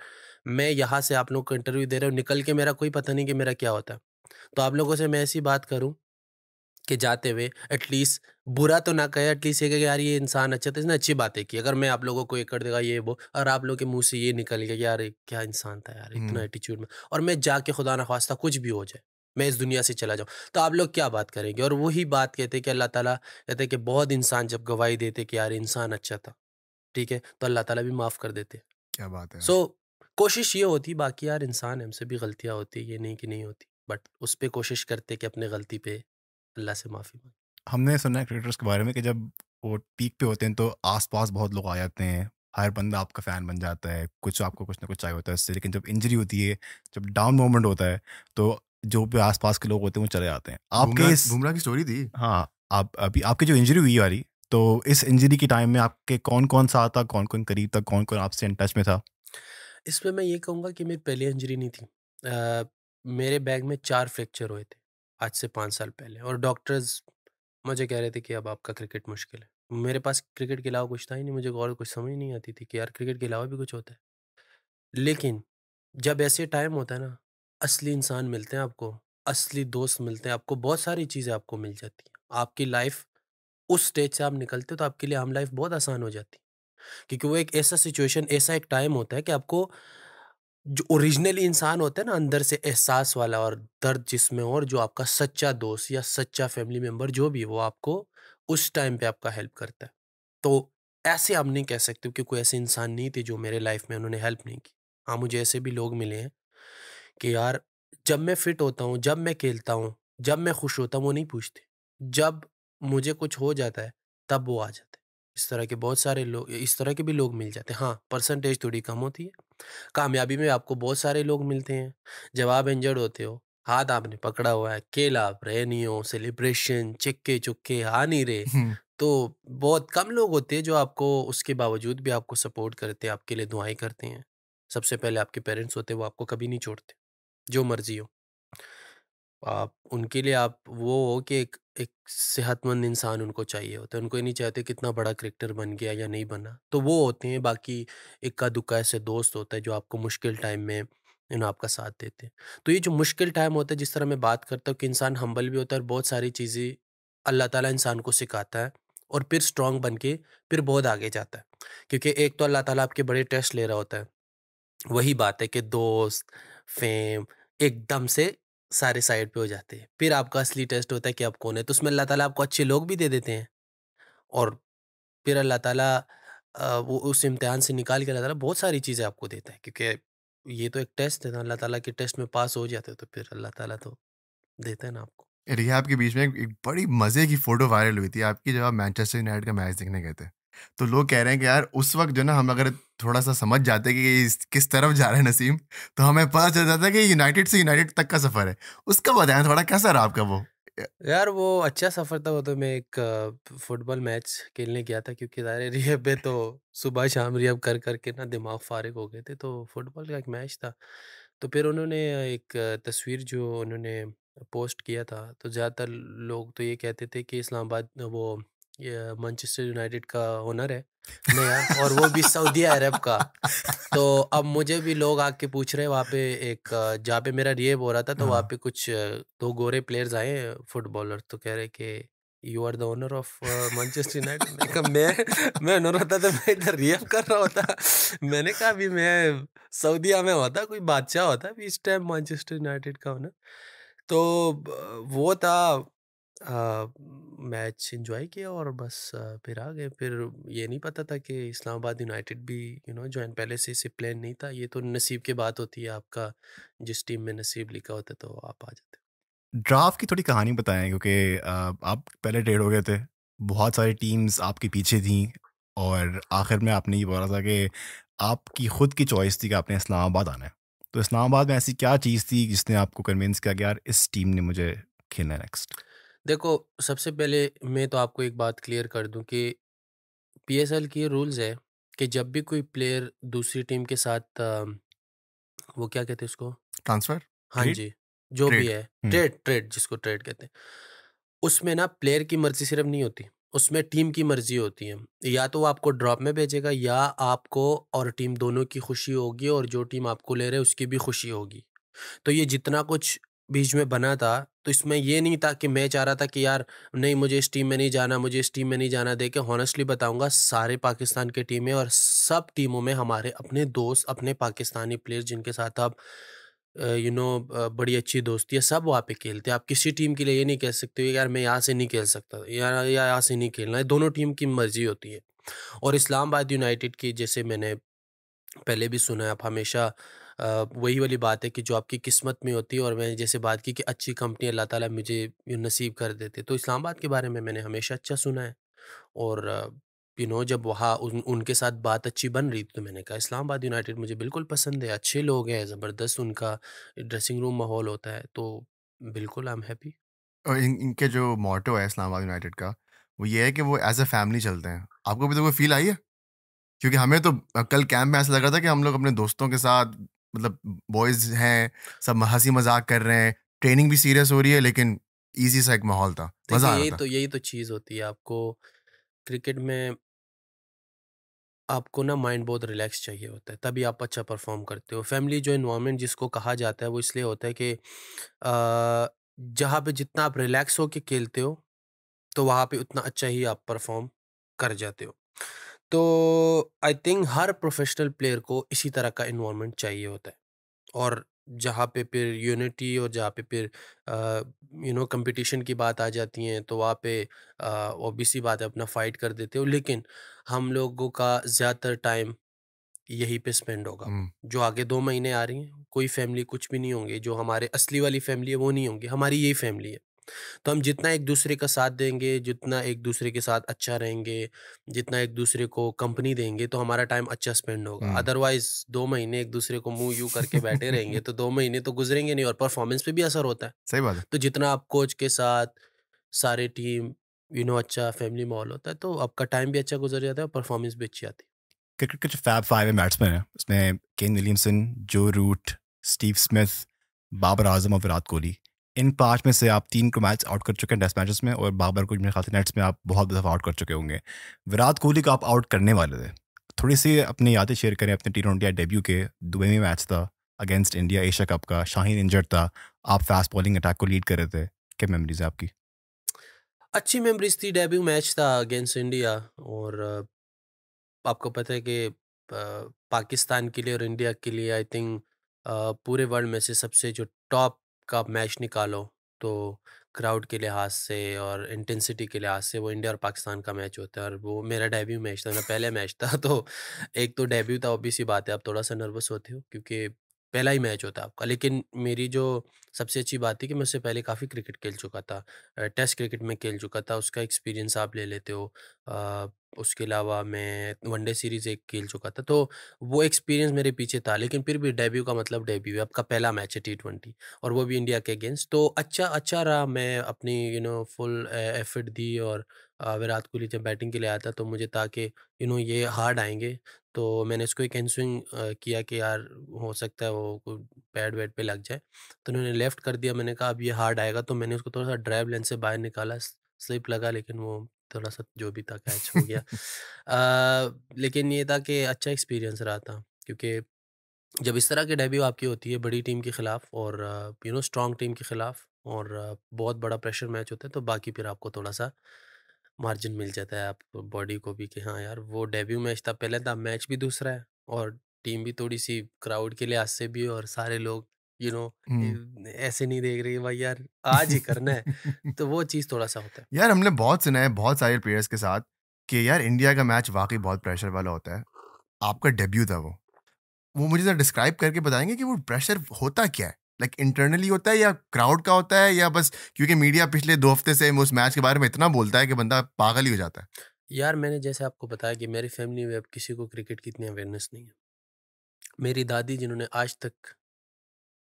Speaker 3: मैं यहाँ से आप लोग को इंटरव्यू दे रहा हूँ निकल के मेरा कोई पता नहीं कि मेरा क्या होता तो आप लोगों से मैं ऐसी बात करूँ कि जाते हुए एटलीस्ट बुरा तो ना कहे एटलीस्ट ये कि यार ये इंसान अच्छा था इसने अच्छी बातें की अगर मैं आप लोगों को एक कर देगा ये वो और आप लोगों के मुंह से ये निकल गया यार क्या इंसान था यार इतना एटीट्यूड में और मैं जाके खुदा ना खास्ता कुछ भी हो जाए मैं इस दुनिया से चला जाऊँ तो आप लोग क्या बात करेंगे और वही बात कहते कि अल्लाह ताला कहते कि बहुत इंसान जब गवाही देते कि यार इंसान अच्छा था ठीक है तो अल्लाह ताला भी माफ़ कर देते क्या बात है सो so, कोशिश ये होती बाकी यार इंसान हमसे भी गलतियाँ होती ये नहीं कि नहीं होती बट उस पर कोशिश करते कि अपने गलती पे अल्लाह से माफ़ी मांगे
Speaker 2: हमने सुना है क्रिकेटर्स के बारे में कि जब वो पीक पे होते हैं तो आसपास बहुत लोग आ जाते हैं हर बंदा आपका फ़ैन बन जाता है कुछ आपको कुछ ना कुछ चाहिए होता है उससे लेकिन जब इंजरी होती है जब डाउन मोमेंट होता है तो जो भी आसपास के लोग होते हैं वो चले जाते हैं आपके बुमरा की स्टोरी थी हाँ आप अभी आपकी जो इंजरी हुई वाली तो इस इंजरी के टाइम में आपके कौन कौन सा आता कौन कौन करीब था कौन कौन आपसे इन टच में था
Speaker 3: इसमें मैं ये कहूँगा कि मेरी पहली इंजरी नहीं थी आ, मेरे बैग में चार फ्रैक्चर हुए थे आज से पाँच साल पहले और डॉक्टर्स मुझे कह रहे थे कि अब आपका क्रिकेट मुश्किल है मेरे पास क्रिकेट के अलावा कुछ था ही नहीं मुझे और कुछ समझ नहीं आती थी कि यार क्रिकेट के अलावा भी कुछ होता है लेकिन जब ऐसे टाइम होता है ना असली इंसान मिलते हैं आपको असली दोस्त मिलते हैं आपको बहुत सारी चीज़ें आपको मिल जाती हैं आपकी लाइफ उस स्टेज से आप निकलते हो तो आपके लिए हम लाइफ बहुत आसान हो जाती क्योंकि वो एक ऐसा सिचुएशन ऐसा एक टाइम होता है कि आपको जो ओरिजिनली इंसान होता है ना अंदर से एहसास वाला और दर्द जिसमें और जो आपका सच्चा दोस्त या सच्चा फैमिली मेम्बर जो भी वो आपको उस टाइम पे आपका हेल्प करता है तो ऐसे आप नहीं कह सकते कि कोई ऐसे इंसान नहीं थे जो मेरे लाइफ में उन्होंने हेल्प नहीं की हाँ मुझे ऐसे भी लोग मिले हैं कि यार जब मैं फिट होता हूँ जब मैं खेलता हूँ जब मैं खुश होता हूँ वो नहीं पूछते जब मुझे कुछ हो जाता है तब वो आ जाते हैं इस तरह के बहुत सारे लोग इस तरह के भी लोग मिल जाते हैं हाँ परसेंटेज थोड़ी कम होती है कामयाबी में आपको बहुत सारे लोग मिलते हैं जब आप इंजर्ड होते हो हाथ आपने पकड़ा हुआ है केला आप नहीं हो सेलिब्रेशन चिक्के चुक्के आ नहीं रहे हम्म। तो बहुत कम लोग होते हैं जो आपको उसके बावजूद भी आपको सपोर्ट करते हैं आपके लिए दुआएं करते हैं सबसे पहले आपके पेरेंट्स होते हैं वो आपको कभी नहीं छोड़ते जो मर्जी हो आप उनके लिए आप वो हो कि एक एक सेहतमंद इंसान उनको चाहिए होता है उनको ये नहीं चाहते कितना बड़ा क्रिकेटर बन गया या नहीं बना तो वो होते हैं बाकी इक्का दुक्का ऐसे दोस्त होता है जो आपको मुश्किल टाइम में इन आपका साथ देते हैं तो ये जो मुश्किल टाइम होता है जिस तरह मैं बात करता हूँ कि इंसान हम्बल भी होता है और बहुत सारी चीज़ें अल्लाह ताला इंसान को सिखाता है और फिर स्ट्रांग बन के फिर बहुत आगे जाता है क्योंकि एक तो अल्लाह ताला आपके बड़े टेस्ट ले रहा होता है वही बात है कि दोस्त फेम एकदम से सारे साइड पे हो जाते हैं फिर आपका असली टेस्ट होता है कि आप कौन है तो उसमें अल्लाह ताला आपको अच्छे लोग भी दे देते हैं और फिर अल्लाह ताला वो उस इम्तहान से निकाल के अल्लाह ताला बहुत सारी चीज़ें आपको देता है क्योंकि ये तो एक टेस्ट है ना अल्लाह ताला के टेस्ट में पास हो जाते हो तो फिर अल्लाह ताला तो देते हैं ना आपको
Speaker 1: रिहाब के बीच में एक बड़ी मज़े की फ़ोटो वायरल हुई थी आपकी जब आप मैनचेस्टर यूनाइटेड का मैच देखने गए थे तो लोग कह रहे हैं कि यार उस वक्त जो ना हम अगर थोड़ा सा समझ जाते कि किस तरफ जा रहे हैं नसीम तो हमें पता चल जाता है कि यूनाइटेड से यूनाइटेड तक का सफ़र है उसका बताया थोड़ा कैसा रहा आपका वो
Speaker 3: यार वो अच्छा सफ़र था वो तो मैं एक फुटबॉल मैच खेलने गया था क्योंकि सारे रिहब तो सुबह शाम रिहब कर करके ना दिमाग फारिग हो गए थे तो फुटबॉल का एक मैच था तो फिर उन्होंने एक तस्वीर जो उन्होंने पोस्ट किया था तो ज़्यादातर लोग तो ये कहते थे कि इस्लामाबाद वो ये मैनचेस्टर यूनाइटेड का ओनर है मैं यार और वो भी सऊदी अरब का तो अब मुझे भी लोग आके पूछ रहे हैं वहाँ पे एक जहाँ पे मेरा रिएब हो रहा था तो वहाँ हाँ। पे कुछ दो गोरे प्लेयर्स आए फुटबॉलर तो कह रहे कि you are the owner of Manchester United मैं मैं ओनर होता तो मैं इधर रिएब कर रहा होता मैंने कहा अभी मैं सऊदीया में होता कोई बादशाह होता अभी इस टाइम मैनचेस्टर यूनाइटेड का ओनर तो वो था मैच इन्जॉय किया और बस फिर आ गए। फिर ये नहीं पता था कि इस्लामाबाद यूनाइटेड भी यू नो जॉइन पहले से इसे प्लान नहीं था। ये तो नसीब की बात होती है आपका जिस टीम में नसीब लिखा होता है तो आप आ जाते
Speaker 2: ड्राफ्ट की थोड़ी कहानी बताएँ क्योंकि आप पहले ट्रेड हो गए थे। बहुत सारी टीम्स आपके पीछे थी और आखिर में आपने ये बोला था कि आपकी खुद की चॉइस थी कि आपने इस्लामाबाद आना है। तो इस्लामाबाद में ऐसी क्या चीज़ थी जिसने आपको कन्विंस किया कि यार इस टीम ने मुझे खेलना है नेक्स्ट?
Speaker 3: देखो, सबसे पहले मैं तो आपको एक बात क्लियर कर दूं कि पीएसएल की रूल्स है कि जब भी कोई प्लेयर दूसरी टीम के साथ वो क्या कहते हैं उसको?
Speaker 1: ट्रांसफर? हाँ जी, जो भी है हम्म।
Speaker 3: ट्रेड ट्रेड जिसको ट्रेड कहते हैं। उसमें ना प्लेयर की मर्ज़ी सिर्फ नहीं होती, उसमें टीम की मर्ज़ी होती है। या तो वो आपको ड्रॉप में भेजेगा या आपको और टीम दोनों की खुशी होगी और जो टीम आपको ले रहे उसकी भी खुशी होगी। तो ये जितना कुछ बीच में बना था तो इसमें ये नहीं था कि मैं चाह रहा था कि यार नहीं मुझे इस टीम में नहीं जाना मुझे इस टीम में नहीं जाना देखे हॉनेस्टली बताऊंगा सारे पाकिस्तान के टीमें और सब टीमों में हमारे अपने दोस्त अपने पाकिस्तानी प्लेयर्स जिनके साथ आप यू नो बड़ी अच्छी दोस्ती है सब वहाँ पे खेलते हैं आप किसी टीम के लिए ये नहीं कह सकते हो यार मैं यहाँ से नहीं खेल सकता यार या यहाँ से नहीं खेलना है दोनों टीम की मर्जी होती है और इस्लामाबाद यूनाइटेड की जैसे मैंने पहले भी सुना है आप हमेशा वही वाली बात है कि जो आपकी किस्मत में होती है और मैंने जैसे बात की कि अच्छी कंपनी अल्लाह ताला मुझे नसीब कर देते तो इस्लामाबाद के बारे में मैंने हमेशा अच्छा सुना है और यू नो जब वहाँ उन उनके साथ बात अच्छी बन रही थी तो मैंने कहा इस्लामाबाद यूनाइटेड मुझे बिल्कुल पसंद है अच्छे लोग हैं ज़बरदस्त उनका ड्रेसिंग रूम माहौल होता है तो बिल्कुल आई एम हैप्पी
Speaker 1: और इन इनके जो मोटो है इस्लामाबाद यूनाइटेड का वो ये है कि वो एज अ फैमिली चलते हैं आपको भी तो कोई फील आई है क्योंकि हमें तो कल कैंप में ऐसा लग रहा था कि हम लोग अपने दोस्तों के साथ मतलब बॉयज हैं सब हंसी मजाक कर रहे हैं ट्रेनिंग भी सीरियस हो रही है लेकिन ईजी सा एक माहौल था तो मजा यही तो
Speaker 3: यही तो चीज़ होती है आपको क्रिकेट में आपको ना माइंड बहुत रिलैक्स चाहिए होता है तभी आप अच्छा परफॉर्म करते हो फैमिली जो इन्वामेंट जिसको कहा जाता है वो इसलिए होता है कि जहाँ पे जितना आप रिलैक्स होके खेलते हो तो वहाँ पे उतना अच्छा ही आप परफॉर्म कर जाते हो तो आई थिंक हर प्रोफेशनल प्लेयर को इसी तरह का इन्वॉलमेंट चाहिए होता है और जहाँ पे फिर यूनिटी और जहाँ पे फिर यू नो कंपटीशन की बात आ जाती है तो वहाँ पे ओबीसी बात है अपना फाइट कर देते हो लेकिन हम लोगों का ज़्यादातर टाइम यही पे स्पेंड होगा जो आगे दो महीने आ रही हैं कोई फैमिली कुछ भी नहीं होंगे जो हमारे असली वाली फैमिली है वो नहीं होंगी हमारी यही फैमिली है तो हम जितना एक दूसरे का साथ देंगे जितना एक दूसरे के साथ अच्छा रहेंगे जितना एक दूसरे को कंपनी देंगे तो हमारा टाइम अच्छा स्पेंड होगा अदरवाइज दो महीने एक दूसरे को मुंह यू करके बैठे रहेंगे तो दो महीने तो गुजरेंगे नहीं और परफॉर्मेंस पे भी असर होता है सही बात है तो जितना आप कोच के साथ सारे टीम यू नो अच्छा फैमिली माहौल होता है तो आपका टाइम भी अच्छा गुजर जाता है और परफॉर्मेंस भी अच्छी आती है
Speaker 2: क्रिकेट के जो फैब फाइव है बैट्समैन है उसमें Kane Williamson Joe Root Steve Smith Babar Azam और विराट कोहली इन पाँच में से आप तीन को मैच आउट कर चुके हैं टेस्ट मैचेस में और बाबर को मेरे ख्याल नेट्स में आप बहुत दफ़ा आउट कर चुके होंगे विराट कोहली को आप आउट करने वाले थे थोड़ी सी अपनी यादें शेयर करें अपने टी ट्वेंटी डेब्यू के दुबई में मैच था अगेंस्ट इंडिया एशिया कप का शाहीन इंजर्ड था आप फास्ट बॉलिंग अटैक को लीड कर रहे थे क्या मेमरीज है आपकी
Speaker 3: अच्छी मेमरीज थी डेब्यू मैच था अगेंस्ट इंडिया और आपको पता है कि पाकिस्तान के लिए और इंडिया के लिए आई थिंक पूरे वर्ल्ड में से सबसे जो टॉप का मैच निकालो तो क्राउड के लिहाज से और इंटेंसिटी के लिहाज से वो इंडिया और पाकिस्तान का मैच होता है और वो मेरा डेब्यू मैच था मेरा पहले मैच था तो एक तो डेब्यू था ऑब्वियस ही बात है आप थोड़ा सा नर्वस होते हो क्योंकि पहला ही मैच होता आपका लेकिन मेरी जो सबसे अच्छी बात थी कि मैं उससे पहले काफ़ी क्रिकेट खेल चुका था टेस्ट क्रिकेट में खेल चुका था उसका एक्सपीरियंस आप ले लेते हो उसके अलावा मैं वनडे सीरीज़ एक खेल चुका था तो वो एक्सपीरियंस मेरे पीछे था लेकिन फिर भी डेब्यू का मतलब डेब्यू है आपका पहला मैच है टी ट्वेंटी और वो भी इंडिया के अगेंस्ट तो अच्छा अच्छा रहा मैं अपनी यू नो फुल एफर्ट दी और विराट कोहली जब बैटिंग के लिए आया था तो मुझे था कि यू नो ये हार्ड आएंगे तो मैंने इसको एक हैंड किया कि यार हो सकता है वो पैड वैड पे लग जाए तो उन्होंने लेफ्ट कर दिया मैंने कहा अब ये हार्ड आएगा तो मैंने उसको थोड़ा सा ड्राइव लेंथ से बाहर निकाला स्लिप लगा लेकिन वो थोड़ा सा जो भी था कैच हो गया आ, लेकिन ये था कि अच्छा एक्सपीरियंस रहा था क्योंकि जब इस तरह की डेब्यू आपकी होती है बड़ी टीम के ख़िलाफ़ और यू नो स्ट्रॉन्ग टीम के ख़िलाफ़ और बहुत बड़ा प्रेशर मैच होता है तो बाकी फिर आपको थोड़ा सा मार्जिन मिल जाता है आप बॉडी को भी कि हाँ यार वो डेब्यू मैच था पहले था मैच भी दूसरा है और टीम भी थोड़ी सी क्राउड के लिहाज से भी और सारे लोग यू you नो know, ऐसे नहीं देख रहे भाई यार आज ही करना है तो वो चीज़ थोड़ा सा होता
Speaker 1: है यार हमने बहुत सुना है बहुत सारे प्लेयर्स के साथ कि यार इंडिया का मैच वाकई बहुत प्रेशर वाला होता है आपका डेब्यू था वो वो मुझे ज़रा डिस्क्राइब करके बताएंगे कि वो प्रेशर होता क्या है लाइक इंटरनली होता है या क्राउड का होता है या बस क्योंकि मीडिया पिछले दो हफ्ते से उस मैच के बारे में इतना बोलता है कि बंदा पागल ही हो जाता है
Speaker 3: यार मैंने जैसे आपको बताया कि मेरी फैमिली में अब किसी को क्रिकेट की इतनी अवेयरनेस नहीं है मेरी दादी जिन्होंने आज तक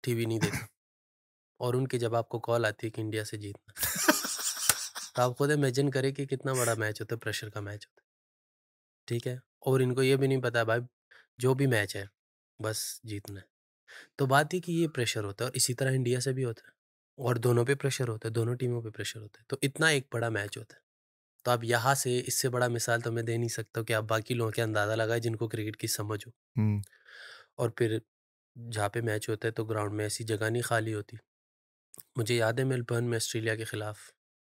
Speaker 3: टीवी नहीं देखा और उनके जब आपको कॉल आती है कि इंडिया से जीतना तो आप खुद इमेजिन करें कि कितना बड़ा मैच होता है प्रेशर का मैच होता है ठीक है और इनको ये भी नहीं पता भाई जो भी मैच है बस जीतना है तो बात ये कि ये प्रेशर होता है और इसी तरह इंडिया से भी होता है और दोनों पे प्रेशर होता है दोनों टीमों पे प्रेशर होता है तो इतना एक बड़ा मैच होता है तो आप यहाँ से इससे बड़ा मिसाल तो मैं दे नहीं सकता कि आप बाकी लोगों के अंदाज़ा लगाए जिनको क्रिकेट की समझ हो और फिर जहाँ पे मैच होता है तो ग्राउंड में ऐसी जगह नहीं खाली होती मुझे याद है मेलबर्न में ऑस्ट्रेलिया के ख़िलाफ़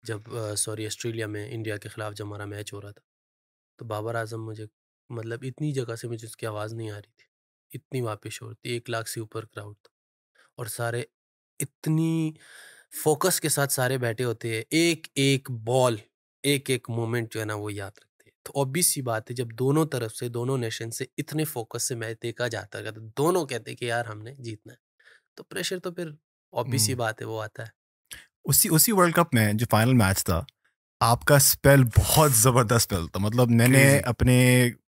Speaker 3: जब सॉरी ऑस्ट्रेलिया में इंडिया के ख़िलाफ़ जब हमारा मैच हो रहा था तो बाबर आजम मुझे मतलब इतनी जगह से मुझे उसकी आवाज़ नहीं आ रही थी इतनी वहाँ पे शोर थी एक लाख से ऊपर क्राउड था और सारे इतनी फोकस के साथ सारे बैठे होते हैं एक एक बॉल एक एक मोमेंट जो है ना वो याद रखते हैं तो ऑब्वियस सी बात है जब दोनों तरफ से दोनों नेशन से इतने फोकस से मैच देखा जाता तो दोनों कहते हैं कि यार हमने जीतना है तो प्रेशर तो फिर ऑब्वियस सी बात है वो आता है
Speaker 2: उसी उसी वर्ल्ड कप में जो फाइनल मैच था आपका स्पेल बहुत ज़बरदस्त स्पेल था मतलब मैंने अपने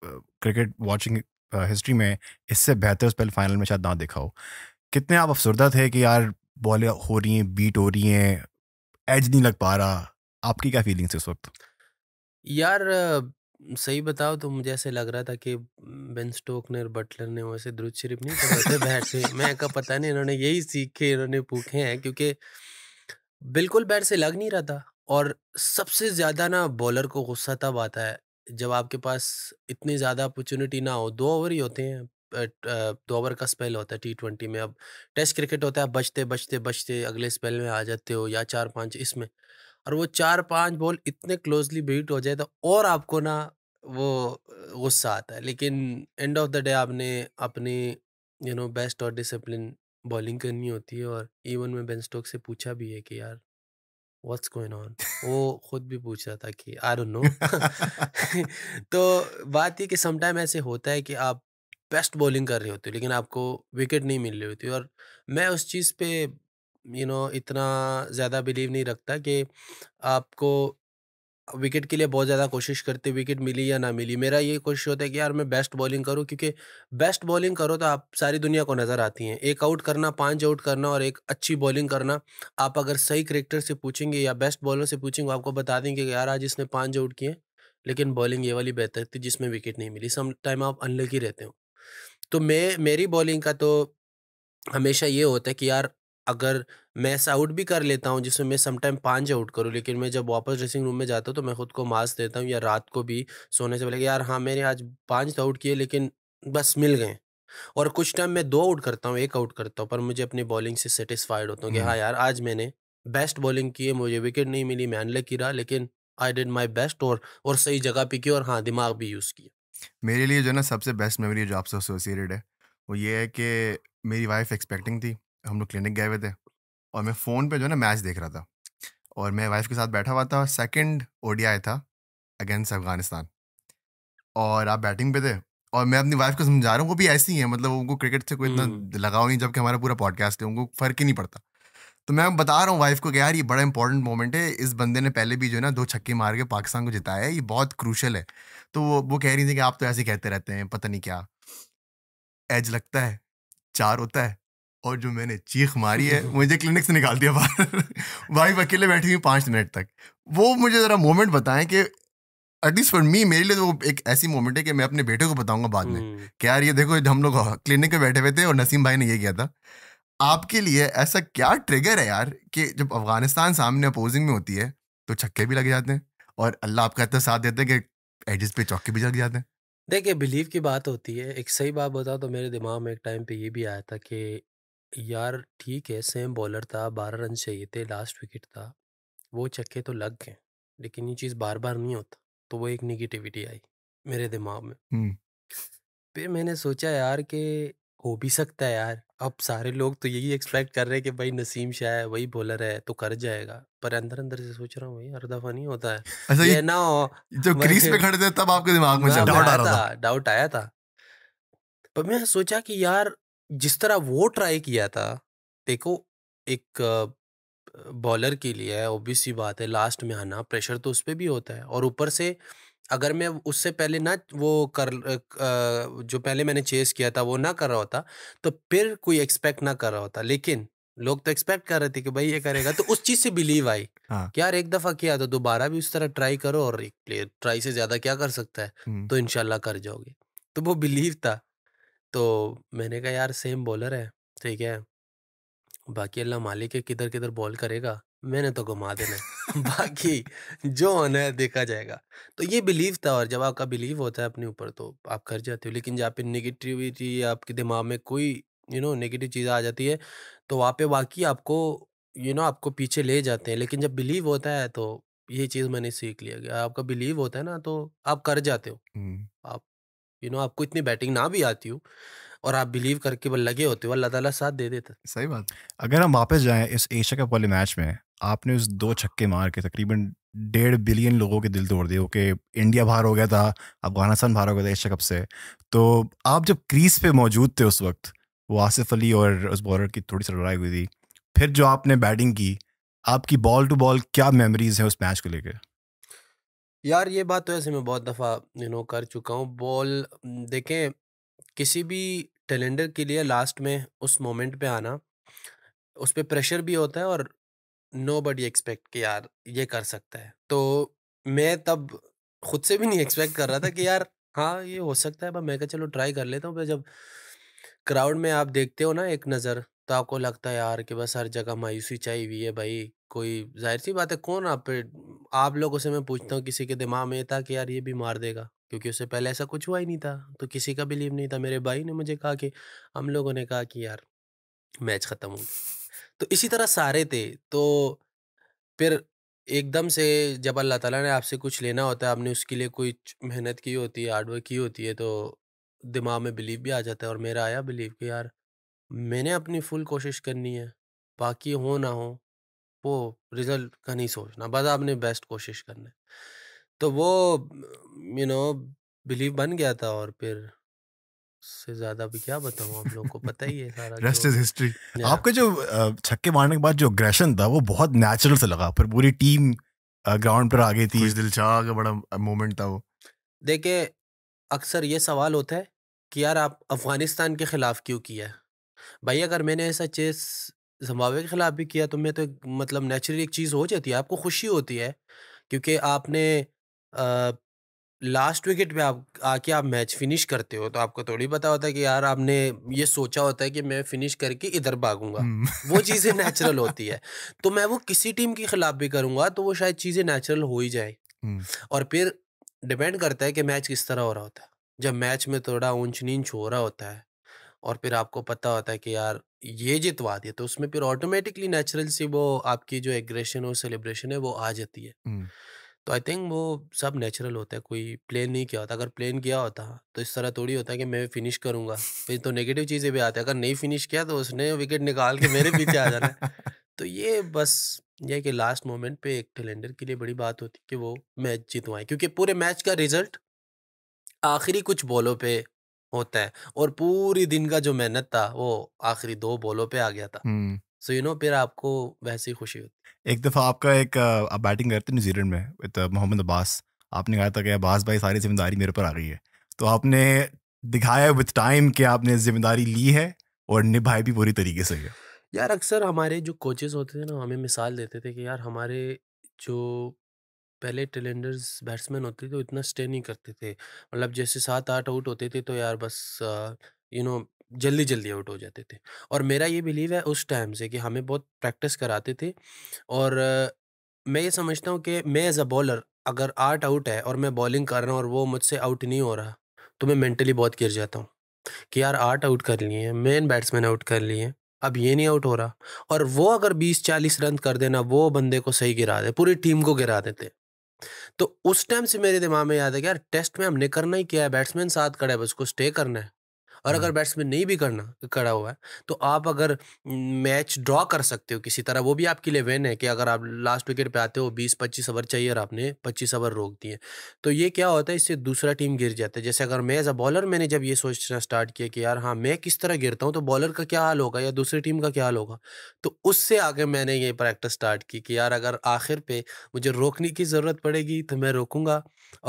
Speaker 2: क्रिकेट वॉचिंग हिस्ट्री में इससे बेहतर स्पेल फाइनल में शायद ना देखा हो कितने आप अफसरदा थे कि यार बॉलें हो रही हैं बीट हो रही हैं एज नहीं लग पा रहा आपकी क्या फीलिंग्स इस वक्त
Speaker 3: यार सही बताओ तो मुझे ऐसे लग रहा था कि बेन स्टोक ने और बटलर ने वैसे द्रुत शरीफ नहीं पढ़ाते बैट से मैं का पता नहीं इन्होंने यही सीखे इन्होंने पूखे हैं क्योंकि बिल्कुल बैट से लग नहीं रहा था और सबसे ज़्यादा ना बॉलर को गुस्सा तब आता है जब आपके पास इतनी ज़्यादा अपॉर्चुनिटी ना हो दो ओवर ही होते हैं दो ओवर का स्पेल होता है टी ट्वेंटी में अब टेस्ट क्रिकेट होता है आप बचते बचते बचते अगले स्पेल में आ जाते हो या चार पाँच इसमें और वो चार पाँच बॉल इतने क्लोजली बीट हो जाए तो और आपको ना वो गुस्सा आता है लेकिन एंड ऑफ द डे आपने अपनी यू नो बेस्ट और डिसिप्लिन बॉलिंग करनी होती है और इवन मैं बेन स्टोक से पूछा भी है कि यार व्हाट्स गोइंग ऑन वो खुद भी पूछ रहा था कि आई डोंट नो तो बात ये कि समटाइम ऐसे होता है कि आप बेस्ट बॉलिंग कर रहे होते हो लेकिन आपको विकेट नहीं मिल रही होती और मैं उस चीज़ पे यू you नो know, इतना ज़्यादा बिलीव नहीं रखता कि आपको विकेट के लिए बहुत ज़्यादा कोशिश करते विकेट मिली या ना मिली मेरा ये कोशिश होता है कि यार मैं बेस्ट बॉलिंग करूँ क्योंकि बेस्ट बॉलिंग करो तो आप सारी दुनिया को नज़र आती हैं एक आउट करना पाँच आउट करना और एक अच्छी बॉलिंग करना आप अगर सही क्रिकेटर से पूछेंगे या बेस्ट बॉलर से पूछेंगे आपको बता देंगे कि यार आज इसने पाँच आउट किए लेकिन बॉलिंग ये वाली बेहतर थी जिसमें विकेट नहीं मिली सम टाइम आप अनलकी रहते हो तो मैं मेरी बॉलिंग का तो हमेशा ये होता है कि यार अगर मैं आउट भी कर लेता हूँ जिसमें मैं समटाइम पाँच आउट करूँ लेकिन मैं जब वापस ड्रेसिंग रूम में जाता हूँ तो मैं खुद को मास्क देता हूँ या रात को भी सोने से पहले यार हाँ मेरे आज पाँच तो आउट किए लेकिन बस मिल गए और कुछ टाइम मैं दो आउट करता हूँ एक आउट करता हूँ पर मुझे अपनी बॉलिंग से सेटिस्फाइड होता हूँ कि हाँ यार आज मैंने बेस्ट बॉलिंग की है मुझे विकेट नहीं मिली मैं अनलक की रहा लेकिन आई डिड माई बेस्ट और और सही जगह पे की और हाँ दिमाग भी यूज़ किया
Speaker 1: मेरे लिए जो ना सबसे बेस्ट मेमोरी जो आपसे एसोसिएटेड है वो ये है कि मेरी वाइफ एक्सपेक्टिंग थी हम लोग क्लिनिक गए हुए थे और मैं फ़ोन पे जो है ना मैच देख रहा था और मैं वाइफ के साथ बैठा हुआ था सेकंड ओडीआई था अगेंस्ट अफगानिस्तान और आप बैटिंग पे थे और मैं अपनी वाइफ को समझा रहा हूँ वो भी ऐसी है मतलब उनको क्रिकेट से कोई इतना लगाव नहीं जबकि हमारा पूरा पॉडकास्ट है उनको फ़र्क ही नहीं पड़ता तो मैं बता रहा हूँ वाइफ को कि यार ये बड़ा इंपॉर्टेंट मोमेंट है इस बंदे ने पहले भी जो है ना दो छक्के मार के पाकिस्तान को जिताया है ये बहुत क्रूशल है तो वो वो कह रही थी कि आप तो ऐसे कहते रहते हैं पता नहीं क्या एज लगता है चार होता है और जो मैंने चीख मारी है मुझे क्लिनिक से निकाल दिया बाहर वाइफ अकेले बैठी हुई पाँच मिनट तक वो मुझे ज़रा मोमेंट बताएं कि एटलीस्ट फॉर मी मेरे लिए तो एक ऐसी मोमेंट है कि मैं अपने बेटे को बताऊंगा बाद में हम्म। कि यार ये देखो हम लोग क्लिनिक पे बैठे हुए थे और नसीम भाई ने ये किया था आपके लिए ऐसा क्या ट्रिगर है यार कि जब अफगानिस्तान सामने अपोजिंग में होती है तो छक्के भी लग जाते हैं और अल्लाह आपका इतना साथ देते हैं कि एडिस पे चौके भी लग जाते हैं
Speaker 3: देखिए बिलीव की बात होती है एक सही बात बताओ तो मेरे दिमाग में एक टाइम पे ये भी आया था कि यार ठीक है सेम बॉलर था बारह रन चाहिए थे लास्ट विकेट था वो चक्के तो लग गए लेकिन ये चीज़ बार बार नहीं होता तो वो एक निगेटिविटी आई मेरे दिमाग में फिर मैंने सोचा यार कि हो भी सकता है यार अब सारे लोग तो यही एक्सपेक्ट कर रहे हैं कि भाई नसीम शाह है वही बॉलर है तो कर जाएगा पर अंदर अंदर से सोच रहा हूँ भाई हर दफा नहीं होता है अच्छा ये, ये ना हो जो क्रीज पे खड़े थे तब आपके दिमाग में डाउट आ रहा था डाउट आया था पर मैं सोचा कि यार जिस तरह वो ट्राई किया था देखो एक बॉलर के लिए ऑब्वियस सी बात है लास्ट में आना प्रेशर तो उस पर भी होता है और ऊपर से अगर मैं उससे पहले ना वो कर जो पहले मैंने चेस किया था वो ना कर रहा होता तो फिर कोई एक्सपेक्ट ना कर रहा होता लेकिन लोग तो एक्सपेक्ट कर रहे थे कि भाई ये करेगा तो उस चीज से बिलीव आई हाँ। यार एक दफा किया तो दोबारा भी उस तरह ट्राई करो और एक प्लेयर ट्राई से ज्यादा क्या कर सकता है तो इनशाला कर जाओगे तो वो बिलीव था तो मैंने कहा यार सेम बॉलर है, ठीक है। बाकी अल्लाह मालिक है किधर-किधर बॉल करेगा, मैंने तो घुमा देना है बाकी जो होना है देखा जाएगा। तो ये बिलीव था और जब आपका बिलीव होता है अपने ऊपर तो आप कर जाते हो लेकिन जहाँ पे निगेटिविटी आपके दिमाग में कोई यू नो नेगेटिव चीज़ आ जाती है, तो वहाँ पे बाकी आपको यू नो आपको पीछे ले जाते हैं लेकिन जब बिलीव होता है तो ये चीज़ मैंने सीख लिया गया आपका बिलीव होता है ना तो आप कर जाते हो। आप यू नो आपको इतनी बैटिंग ना भी आती हो और आप बिलीव करके बल लगे होते हो अल्लाह ताला साथ दे देता
Speaker 2: सही बात अगर हम वापस जाएं इस एशिया कप वाले मैच में आपने उस दो छक्के मार के तकरीबन डेढ़ बिलियन लोगों के दिल तोड़ दिए ओके इंडिया बाहर हो गया था अफगानिस्तान बाहर हो गया था एशिया कप से तो आप जब क्रीज पे मौजूद थे उस वक्त वो आसिफ अली और उस बॉलर की थोड़ी सी लड़ाई हुई थी फिर जो आपने बैटिंग की आपकी बॉल टू बॉल क्या मेमोरीज हैं उस मैच को लेकर
Speaker 3: यार ये बात तो ऐसे मैं बहुत दफ़ा यू नो कर चुका हूँ बॉल देखें किसी भी टैलेंडर के लिए लास्ट में उस मोमेंट पे आना उस पर प्रेशर भी होता है और नो बडी एक्सपेक्ट कि यार ये कर सकता है तो मैं तब खुद से भी नहीं एक्सपेक्ट कर रहा था कि यार हाँ ये हो सकता है पर मैं कहा चलो ट्राई कर लेता हूँ जब क्राउड में आप देखते हो ना एक नज़र तो आपको लगता है यार कि बस हर जगह मायूसी चाहिए हुई है भाई, कोई ज़ाहिर सी बात है कौन आप पे आप लोगों से मैं पूछता हूँ किसी के दिमाग में था कि यार ये भी मार देगा, क्योंकि उससे पहले ऐसा कुछ हुआ ही नहीं था, तो किसी का बिलीव नहीं था। मेरे भाई ने मुझे कहा कि हम लोगों ने कहा कि यार मैच खत्म हो गया। तो इसी तरह सारे थे, तो फिर एकदम से जब अल्लाह ताला ने आपसे कुछ लेना होता है, आपने उसके लिए कुछ मेहनत की होती है, हार्डवर्क की होती है, तो दिमाग में बिलीव भी आ जाता है और मेरा आया बिलीव कि यार मैंने अपनी फुल कोशिश करनी है बाकी हो ना हो वो रिजल्ट का नहीं सोचना बस आपने बेस्ट कोशिश करना है तो वो यू नो बिलीव बन गया था और फिर से ज्यादा भी क्या बताऊं आप लोगों को पता ही है सारा रेस्ट इज हिस्ट्री
Speaker 2: आपका जो छक्के मारने के बाद जो अग्रेशन था वो बहुत नेचुरल से लगा फिर पूरी टीम ग्राउंड पर आ गई थी कुछ का बड़ा मोमेंट था वो
Speaker 3: देखिए अक्सर ये सवाल होता है कि यार आप अफगानिस्तान के खिलाफ क्यों किया है भाई अगर मैंने ऐसा चेस जम्बावे के खिलाफ भी किया तो मैं तो मतलब नेचुरली एक चीज़ हो जाती है आपको खुशी होती है क्योंकि आपने आ, लास्ट विकेट पे आप आके आप मैच फिनिश करते हो तो आपको थोड़ी पता होता है कि यार आपने ये सोचा होता है कि मैं फिनिश करके इधर भागूंगा हम्म। वो चीज़ें नेचुरल होती है तो मैं वो किसी टीम के खिलाफ भी करूंगा तो वो शायद चीज़ें नेचुरल हो ही जाए हम्म। और फिर डिपेंड करता है कि मैच किस तरह हो रहा होता है जब मैच में थोड़ा ऊंच नींच हो रहा होता है और फिर आपको पता होता है कि यार ये जितवा दिया तो उसमें फिर ऑटोमेटिकली नेचुरल सी वो आपकी जो एग्रेशन और सेलिब्रेशन है वो आ जाती है तो आई थिंक वो सब नेचुरल होता है कोई प्लान नहीं किया होता अगर प्लान किया होता तो इस तरह थोड़ी होता है कि मैं फिनिश करूंगा फिर तो नेगेटिव चीज़ें भी आती है अगर नहीं फिनिश किया तो उसने विकेट निकाल के मेरे पीछे आ जाना है तो ये बस ये कि लास्ट मोमेंट पे एक टेलेंडर के लिए बड़ी बात होती है कि वो मैच जितवाएं क्योंकि पूरे मैच का रिजल्ट आखिरी कुछ बॉलों पे होता है और पूरी दिन का जो मेहनत था वो आखिरी दो बॉलों पे आ गया था सो यू नो फिर आपको वैसे ही खुशी होती
Speaker 2: एक दफ़ा आपका एक आप बैटिंग करते न्यूजीलैंड में विद मोहम्मद अब्बास आपने कहा था कि अब्बास भाई सारी जिम्मेदारी मेरे पर आ गई है तो आपने दिखाया विद टाइम कि आपने जिम्मेदारी ली है और निभाई भी पूरी तरीके से
Speaker 3: यार अक्सर हमारे जो कोचेस होते थे ना हमें मिसाल देते थे कि यार हमारे जो पहले टेलेंडर्स बैट्समैन होते थे वो तो इतना स्टे नहीं करते थे मतलब जैसे सात आठ आउट होते थे तो यार बस यू नो जल्दी जल्दी आउट हो जाते थे और मेरा ये बिलीव है उस टाइम से कि हमें बहुत प्रैक्टिस कराते थे और मैं ये समझता हूँ कि मैं एज अ बॉलर अगर आठ आउट है और मैं बॉलिंग कर रहा हूँ और वो मुझसे आउट नहीं हो रहा तो मैं मेंटली बहुत गिर जाता हूँ कि यार आठ आउट कर लिए हैं मेन बैट्समैन आउट कर लिए हैं अब ये नहीं आउट हो रहा और वो अगर बीस चालीस रन कर देना वो बंदे को सही गिरा दे पूरी टीम को गिरा देते तो उस टाइम से मेरे दिमाग में याद है कि यार टेस्ट में हमने करना ही क्या है बैट्समैन साथ खड़ा है बस उसको स्टे करना है और अगर बैट्समैन नहीं भी करना करा हुआ है तो आप अगर मैच ड्रॉ कर सकते हो किसी तरह वो भी आपके लिए वेन है कि अगर आप लास्ट विकेट पे आते हो बीस पच्चीस ओवर चाहिए और आपने पच्चीस ओवर रोक दिए तो ये क्या होता है इससे दूसरा टीम गिर जाता है जैसे अगर मैं एज अ बॉलर मैंने जब ये सोचना स्टार्ट किया कि यार हाँ मैं किस तरह गिरता हूँ तो बॉलर का क्या हाल होगा या दूसरी टीम का क्या हाल होगा तो उससे आगे मैंने ये प्रैक्टिस स्टार्ट की कि यार अगर आखिर पे मुझे रोकने की ज़रूरत पड़ेगी तो मैं रोकूंगा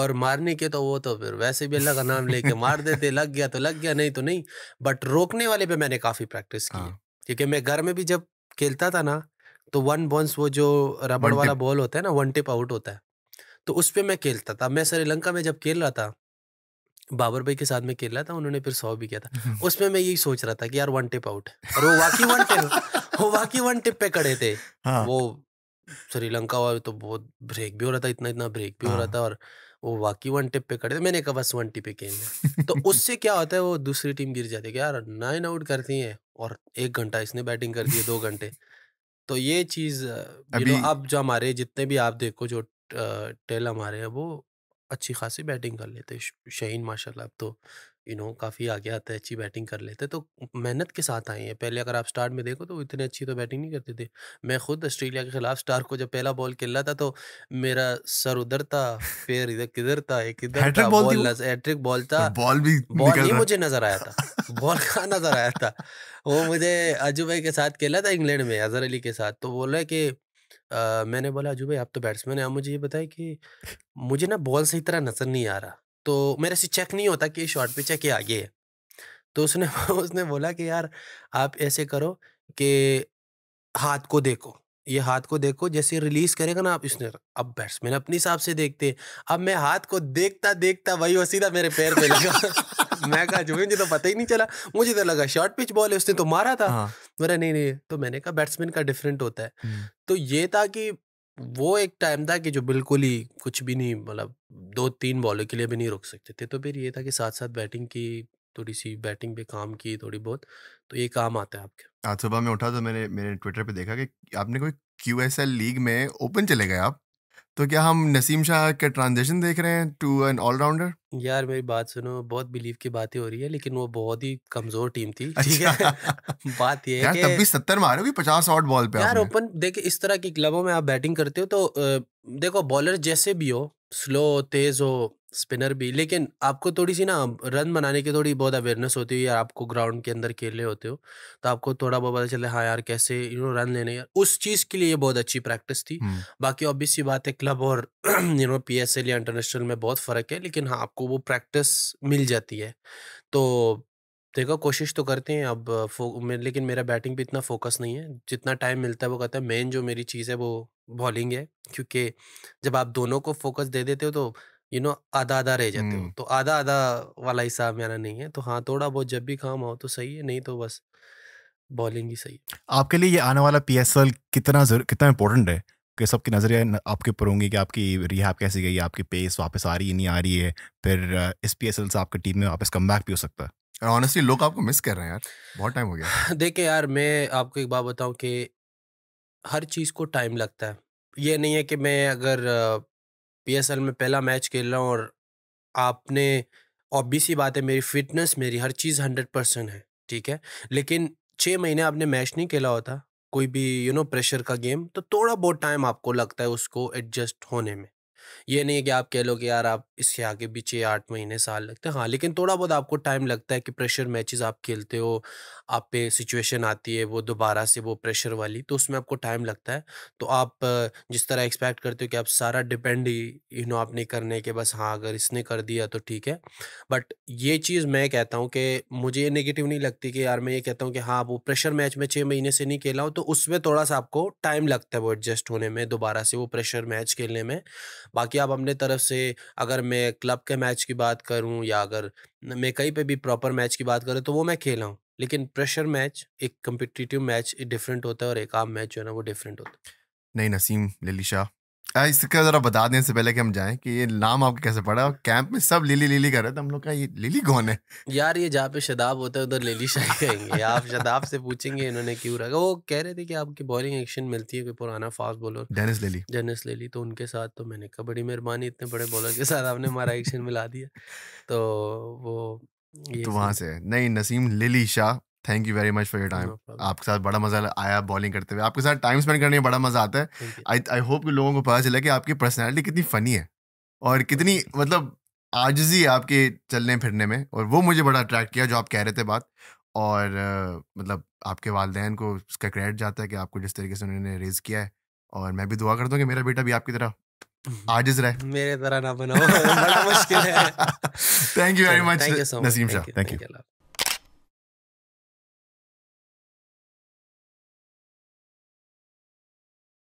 Speaker 3: और मारने के तो वो तो फिर वैसे भी अल्लाह का नाम लेके मार देते लग गया तो लग गया नहीं तो तो नहीं बट रोकने वाले पे मैंने काफी प्रैक्टिस की हाँ। क्योंकि मैं घर में भी जब खेलता था ना तो वन बॉन्स वो जो रबड़ वाला बॉल होता है ना वन टिप आउट होता है तो उस पर मैं खेलता था मैं श्रीलंका में जब खेल रहा था बाबर भाई के साथ में खेल रहा था उन्होंने फिर सौ भी किया था उसमें मैं यही सोच रहा था कि यार वन टिप आउट और वो वाकई वन टिप वो वाकई वन टिप पे खड़े थे हाँ। वो श्रीलंका वाले तो बहुत ब्रेक भी हो रहा था इतना इतना ब्रेक भी हाँ। हो रहा हाँ। था और वो वाकई वन टिप पे कर दे मैंने कहा बस वन टिप पे खेल तो उससे क्या होता है वो दूसरी टीम गिर जाती है यार नाइन आउट करती है और एक घंटा इसने बैटिंग कर दी है दो घंटे तो ये चीज अभी अब जो हमारे जितने भी आप देखो जो टेल हमारे हैं वो अच्छी खासी बैटिंग कर लेते शहीन माशाल्लाह अब तो यू नो काफ़ी आगे आता है अच्छी बैटिंग कर लेते तो मेहनत के साथ आए हैं पहले अगर आप स्टार्ट में देखो तो इतने अच्छी तो बैटिंग नहीं करते थे मैं खुद ऑस्ट्रेलिया के खिलाफ स्टार को जब पहला बॉल खेल रहा था तो मेरा सर उधर था फिर इधर किधर था एक इधर बॉल हैट्रिक बॉल था बॉल भी बॉल ही मुझे नजर आया था बॉल का नजर आया था वो मुझे अजू भाई के साथ खेला था इंग्लैंड में अजहर अली के साथ तो बोल रहे कि मैंने बोला अजू भाई आप तो बैट्समैन है आप मुझे ये बताए कि मुझे ना बॉल सही तरह नजर नहीं आ रहा तो मेरे से चेक नहीं होता कि शॉर्ट पिच है कि आगे है तो उसने उसने बोला कि यार आप ऐसे करो कि हाथ को देखो ये हाथ को देखो जैसे रिलीज करेगा ना आप इसने अब बैट्समैन अपने हिसाब से देखते अब मैं हाथ को देखता देखता वही वो सीधा मेरे पैर पे लगा मैं कहा जो मुझे तो पता ही नहीं चला मुझे तो लगा शॉर्ट पिच बॉल है उसने तो मारा था हाँ। मेरा नहीं नहीं तो मैंने कहा बैट्समैन का डिफरेंट होता है तो ये था कि वो एक टाइम था कि जो बिल्कुल ही कुछ भी नहीं मतलब दो तीन बॉलों के लिए भी नहीं रुक सकते थे तो फिर ये था कि साथ साथ बैटिंग की थोड़ी सी बैटिंग पे काम की थोड़ी बहुत तो ये काम आता है आपके
Speaker 1: आज सुबह में उठा तो मैंने मेरे ट्विटर पे देखा कि आपने कोई क्यू लीग में ओपन चले गए आप तो क्या हम नसीम शाह के ट्रांजेक्शन देख रहे हैं टू एन ऑलराउंडर
Speaker 3: यार मेरी बात सुनो बहुत बिलीव की बातें हो रही है लेकिन वो बहुत ही कमजोर टीम थी अच्छा। ठीक है बात ये है कि
Speaker 1: सत्तर बॉल पे यार
Speaker 3: ओपन देखिए इस तरह की क्लबों में आप बैटिंग करते हो तो देखो बॉलर जैसे भी हो स्लो तेज हो स्पिनर भी लेकिन आपको थोड़ी सी ना रन बनाने की थोड़ी बहुत अवेयरनेस होती है या आपको ग्राउंड के अंदर खेले होते हो तो आपको थोड़ा बहुत पता चले हाँ यार कैसे यू नो रन लेने यार उस चीज़ के लिए बहुत अच्छी प्रैक्टिस थी बाकी ऑब्वियस सी बात है क्लब और you know P S L या इंटरनेशनल में बहुत फ़र्क है लेकिन हाँ आपको वो प्रैक्टिस मिल जाती है तो देखो कोशिश तो करते हैं अब लेकिन मेरा बैटिंग पे इतना फोकस नहीं है जितना टाइम मिलता है वो कहता है मेन जो मेरी चीज़ है वो बॉलिंग है क्योंकि जब आप दोनों को फोकस दे देते हो तो यू नो आधा आधा रह जाते हो तो आधा आधा वाला हिसाब मेरा नहीं है तो हाँ थोड़ा बहुत जब भी काम हो तो सही है नहीं तो बस बॉलिंग ही सही
Speaker 2: आपके लिए ये आने वाला पी कितना कितना इम्पोर्टेंट है कि सबकी नज़रें आपके ऊपर होंगी कि आपकी रिहाब कैसी गई आपकी पेस वापस आ रही है नहीं आ रही है फिर इस पी से आपकी टीम में वापस कम भी हो सकता है Honestly, लोग आपको मिस कर रहे हैं यार बहुत टाइम हो
Speaker 1: गया
Speaker 3: देखिए यार मैं आपको एक बात बताऊं कि हर चीज़ को टाइम लगता है ये नहीं है कि मैं अगर एल में पहला मैच खेल रहा हूँ और आपने ऑब्वियसली बात है मेरी फिटनेस मेरी हर चीज़ हंड्रेड परसेंट है ठीक है लेकिन छः महीने आपने मैच नहीं खेला होता कोई भी यू नो प्रेशर का गेम तो थोड़ा बहुत टाइम आपको लगता है उसको एडजस्ट होने में ये नहीं है कि आप कह लो कि यार आप इससे आगे भी छः आठ महीने साल लगते हैं हाँ लेकिन थोड़ा बहुत आपको टाइम लगता है कि प्रेशर मैचेस आप खेलते हो आप पे सिचुएशन आती है वो दोबारा से वो प्रेशर वाली तो उसमें आपको टाइम लगता है तो आप जिस तरह एक्सपेक्ट करते हो कि आप सारा डिपेंड ही यू नो आपने करने के बस हाँ अगर इसने कर दिया तो ठीक है बट ये चीज़ मैं कहता हूँ कि मुझे ये नेगेटिव नहीं लगती कि यार मैं ये कहता हूँ कि हाँ वो प्रेशर मैच में छः महीने से नहीं खेला हूँ तो उसमें थोड़ा सा आपको टाइम लगता है वो एडजस्ट होने में दोबारा से वो प्रेशर मैच खेलने में बाकी आप अपने तरफ से अगर मैं क्लब के मैच की बात करूँ या अगर मैं कहीं पर भी प्रॉपर मैच की बात करूँ तो वो मैं खेला हूँ लेकिन प्रेशर मैच एक कम्पिटिटिव मैच डिफरेंट होता है और एक आम मैच जो है ना वो डिफरेंट होता है
Speaker 1: नहीं नसीम लिली शाह इसका ज़रा बता दें से पहले कि हम जाएं कि ये नाम आपके कैसे पड़ा और कैंप में सब लिली लिली कर रहे थे हम लोग का ये लिली कौन है
Speaker 3: यार ये जहाँ पे शदाब होता है उधर लिली शाही कहेंगे आप शदाब से पूछेंगे इन्होंने क्यों रखा वो कह रहे थे कि आपकी बॉलिंग एक्शन मिलती है कोई पुराना fast bowler Dennis Lillee Dennis Lillee तो उनके साथ तो मैंने कहा बड़ी मेहरबानी इतने बड़े बॉलर के साथ आपने हमारा एक्शन मिला दिया तो वो
Speaker 1: तो वहां से नहीं Naseem lily Shah thank you very much for your time आपके साथ बड़ा मजा आया बॉलिंग करते हुए आपके साथ टाइम स्पेंड करने में बड़ा मजा आता है आई आई होप कि लोगों को पता चला कि आपकी पर्सनैलिटी कितनी फनी है और कितनी मतलब आजजी है आपके चलने फिरने में और वो मुझे बड़ा अट्रैक्ट किया जो आप कह रहे थे बात और uh, मतलब आपके वालदेन को उसका क्रेडिट जाता है कि आपको जिस तरीके से उन्होंने रेज़ किया है और मैं भी दुआ करता हूँ कि मेरा बेटा भी आपकी तरह Mm-hmm. आजिज रहे मेरे तरह ना बनाओ बड़ा मुश्किल है thank you very much Naseem Shah thank
Speaker 2: you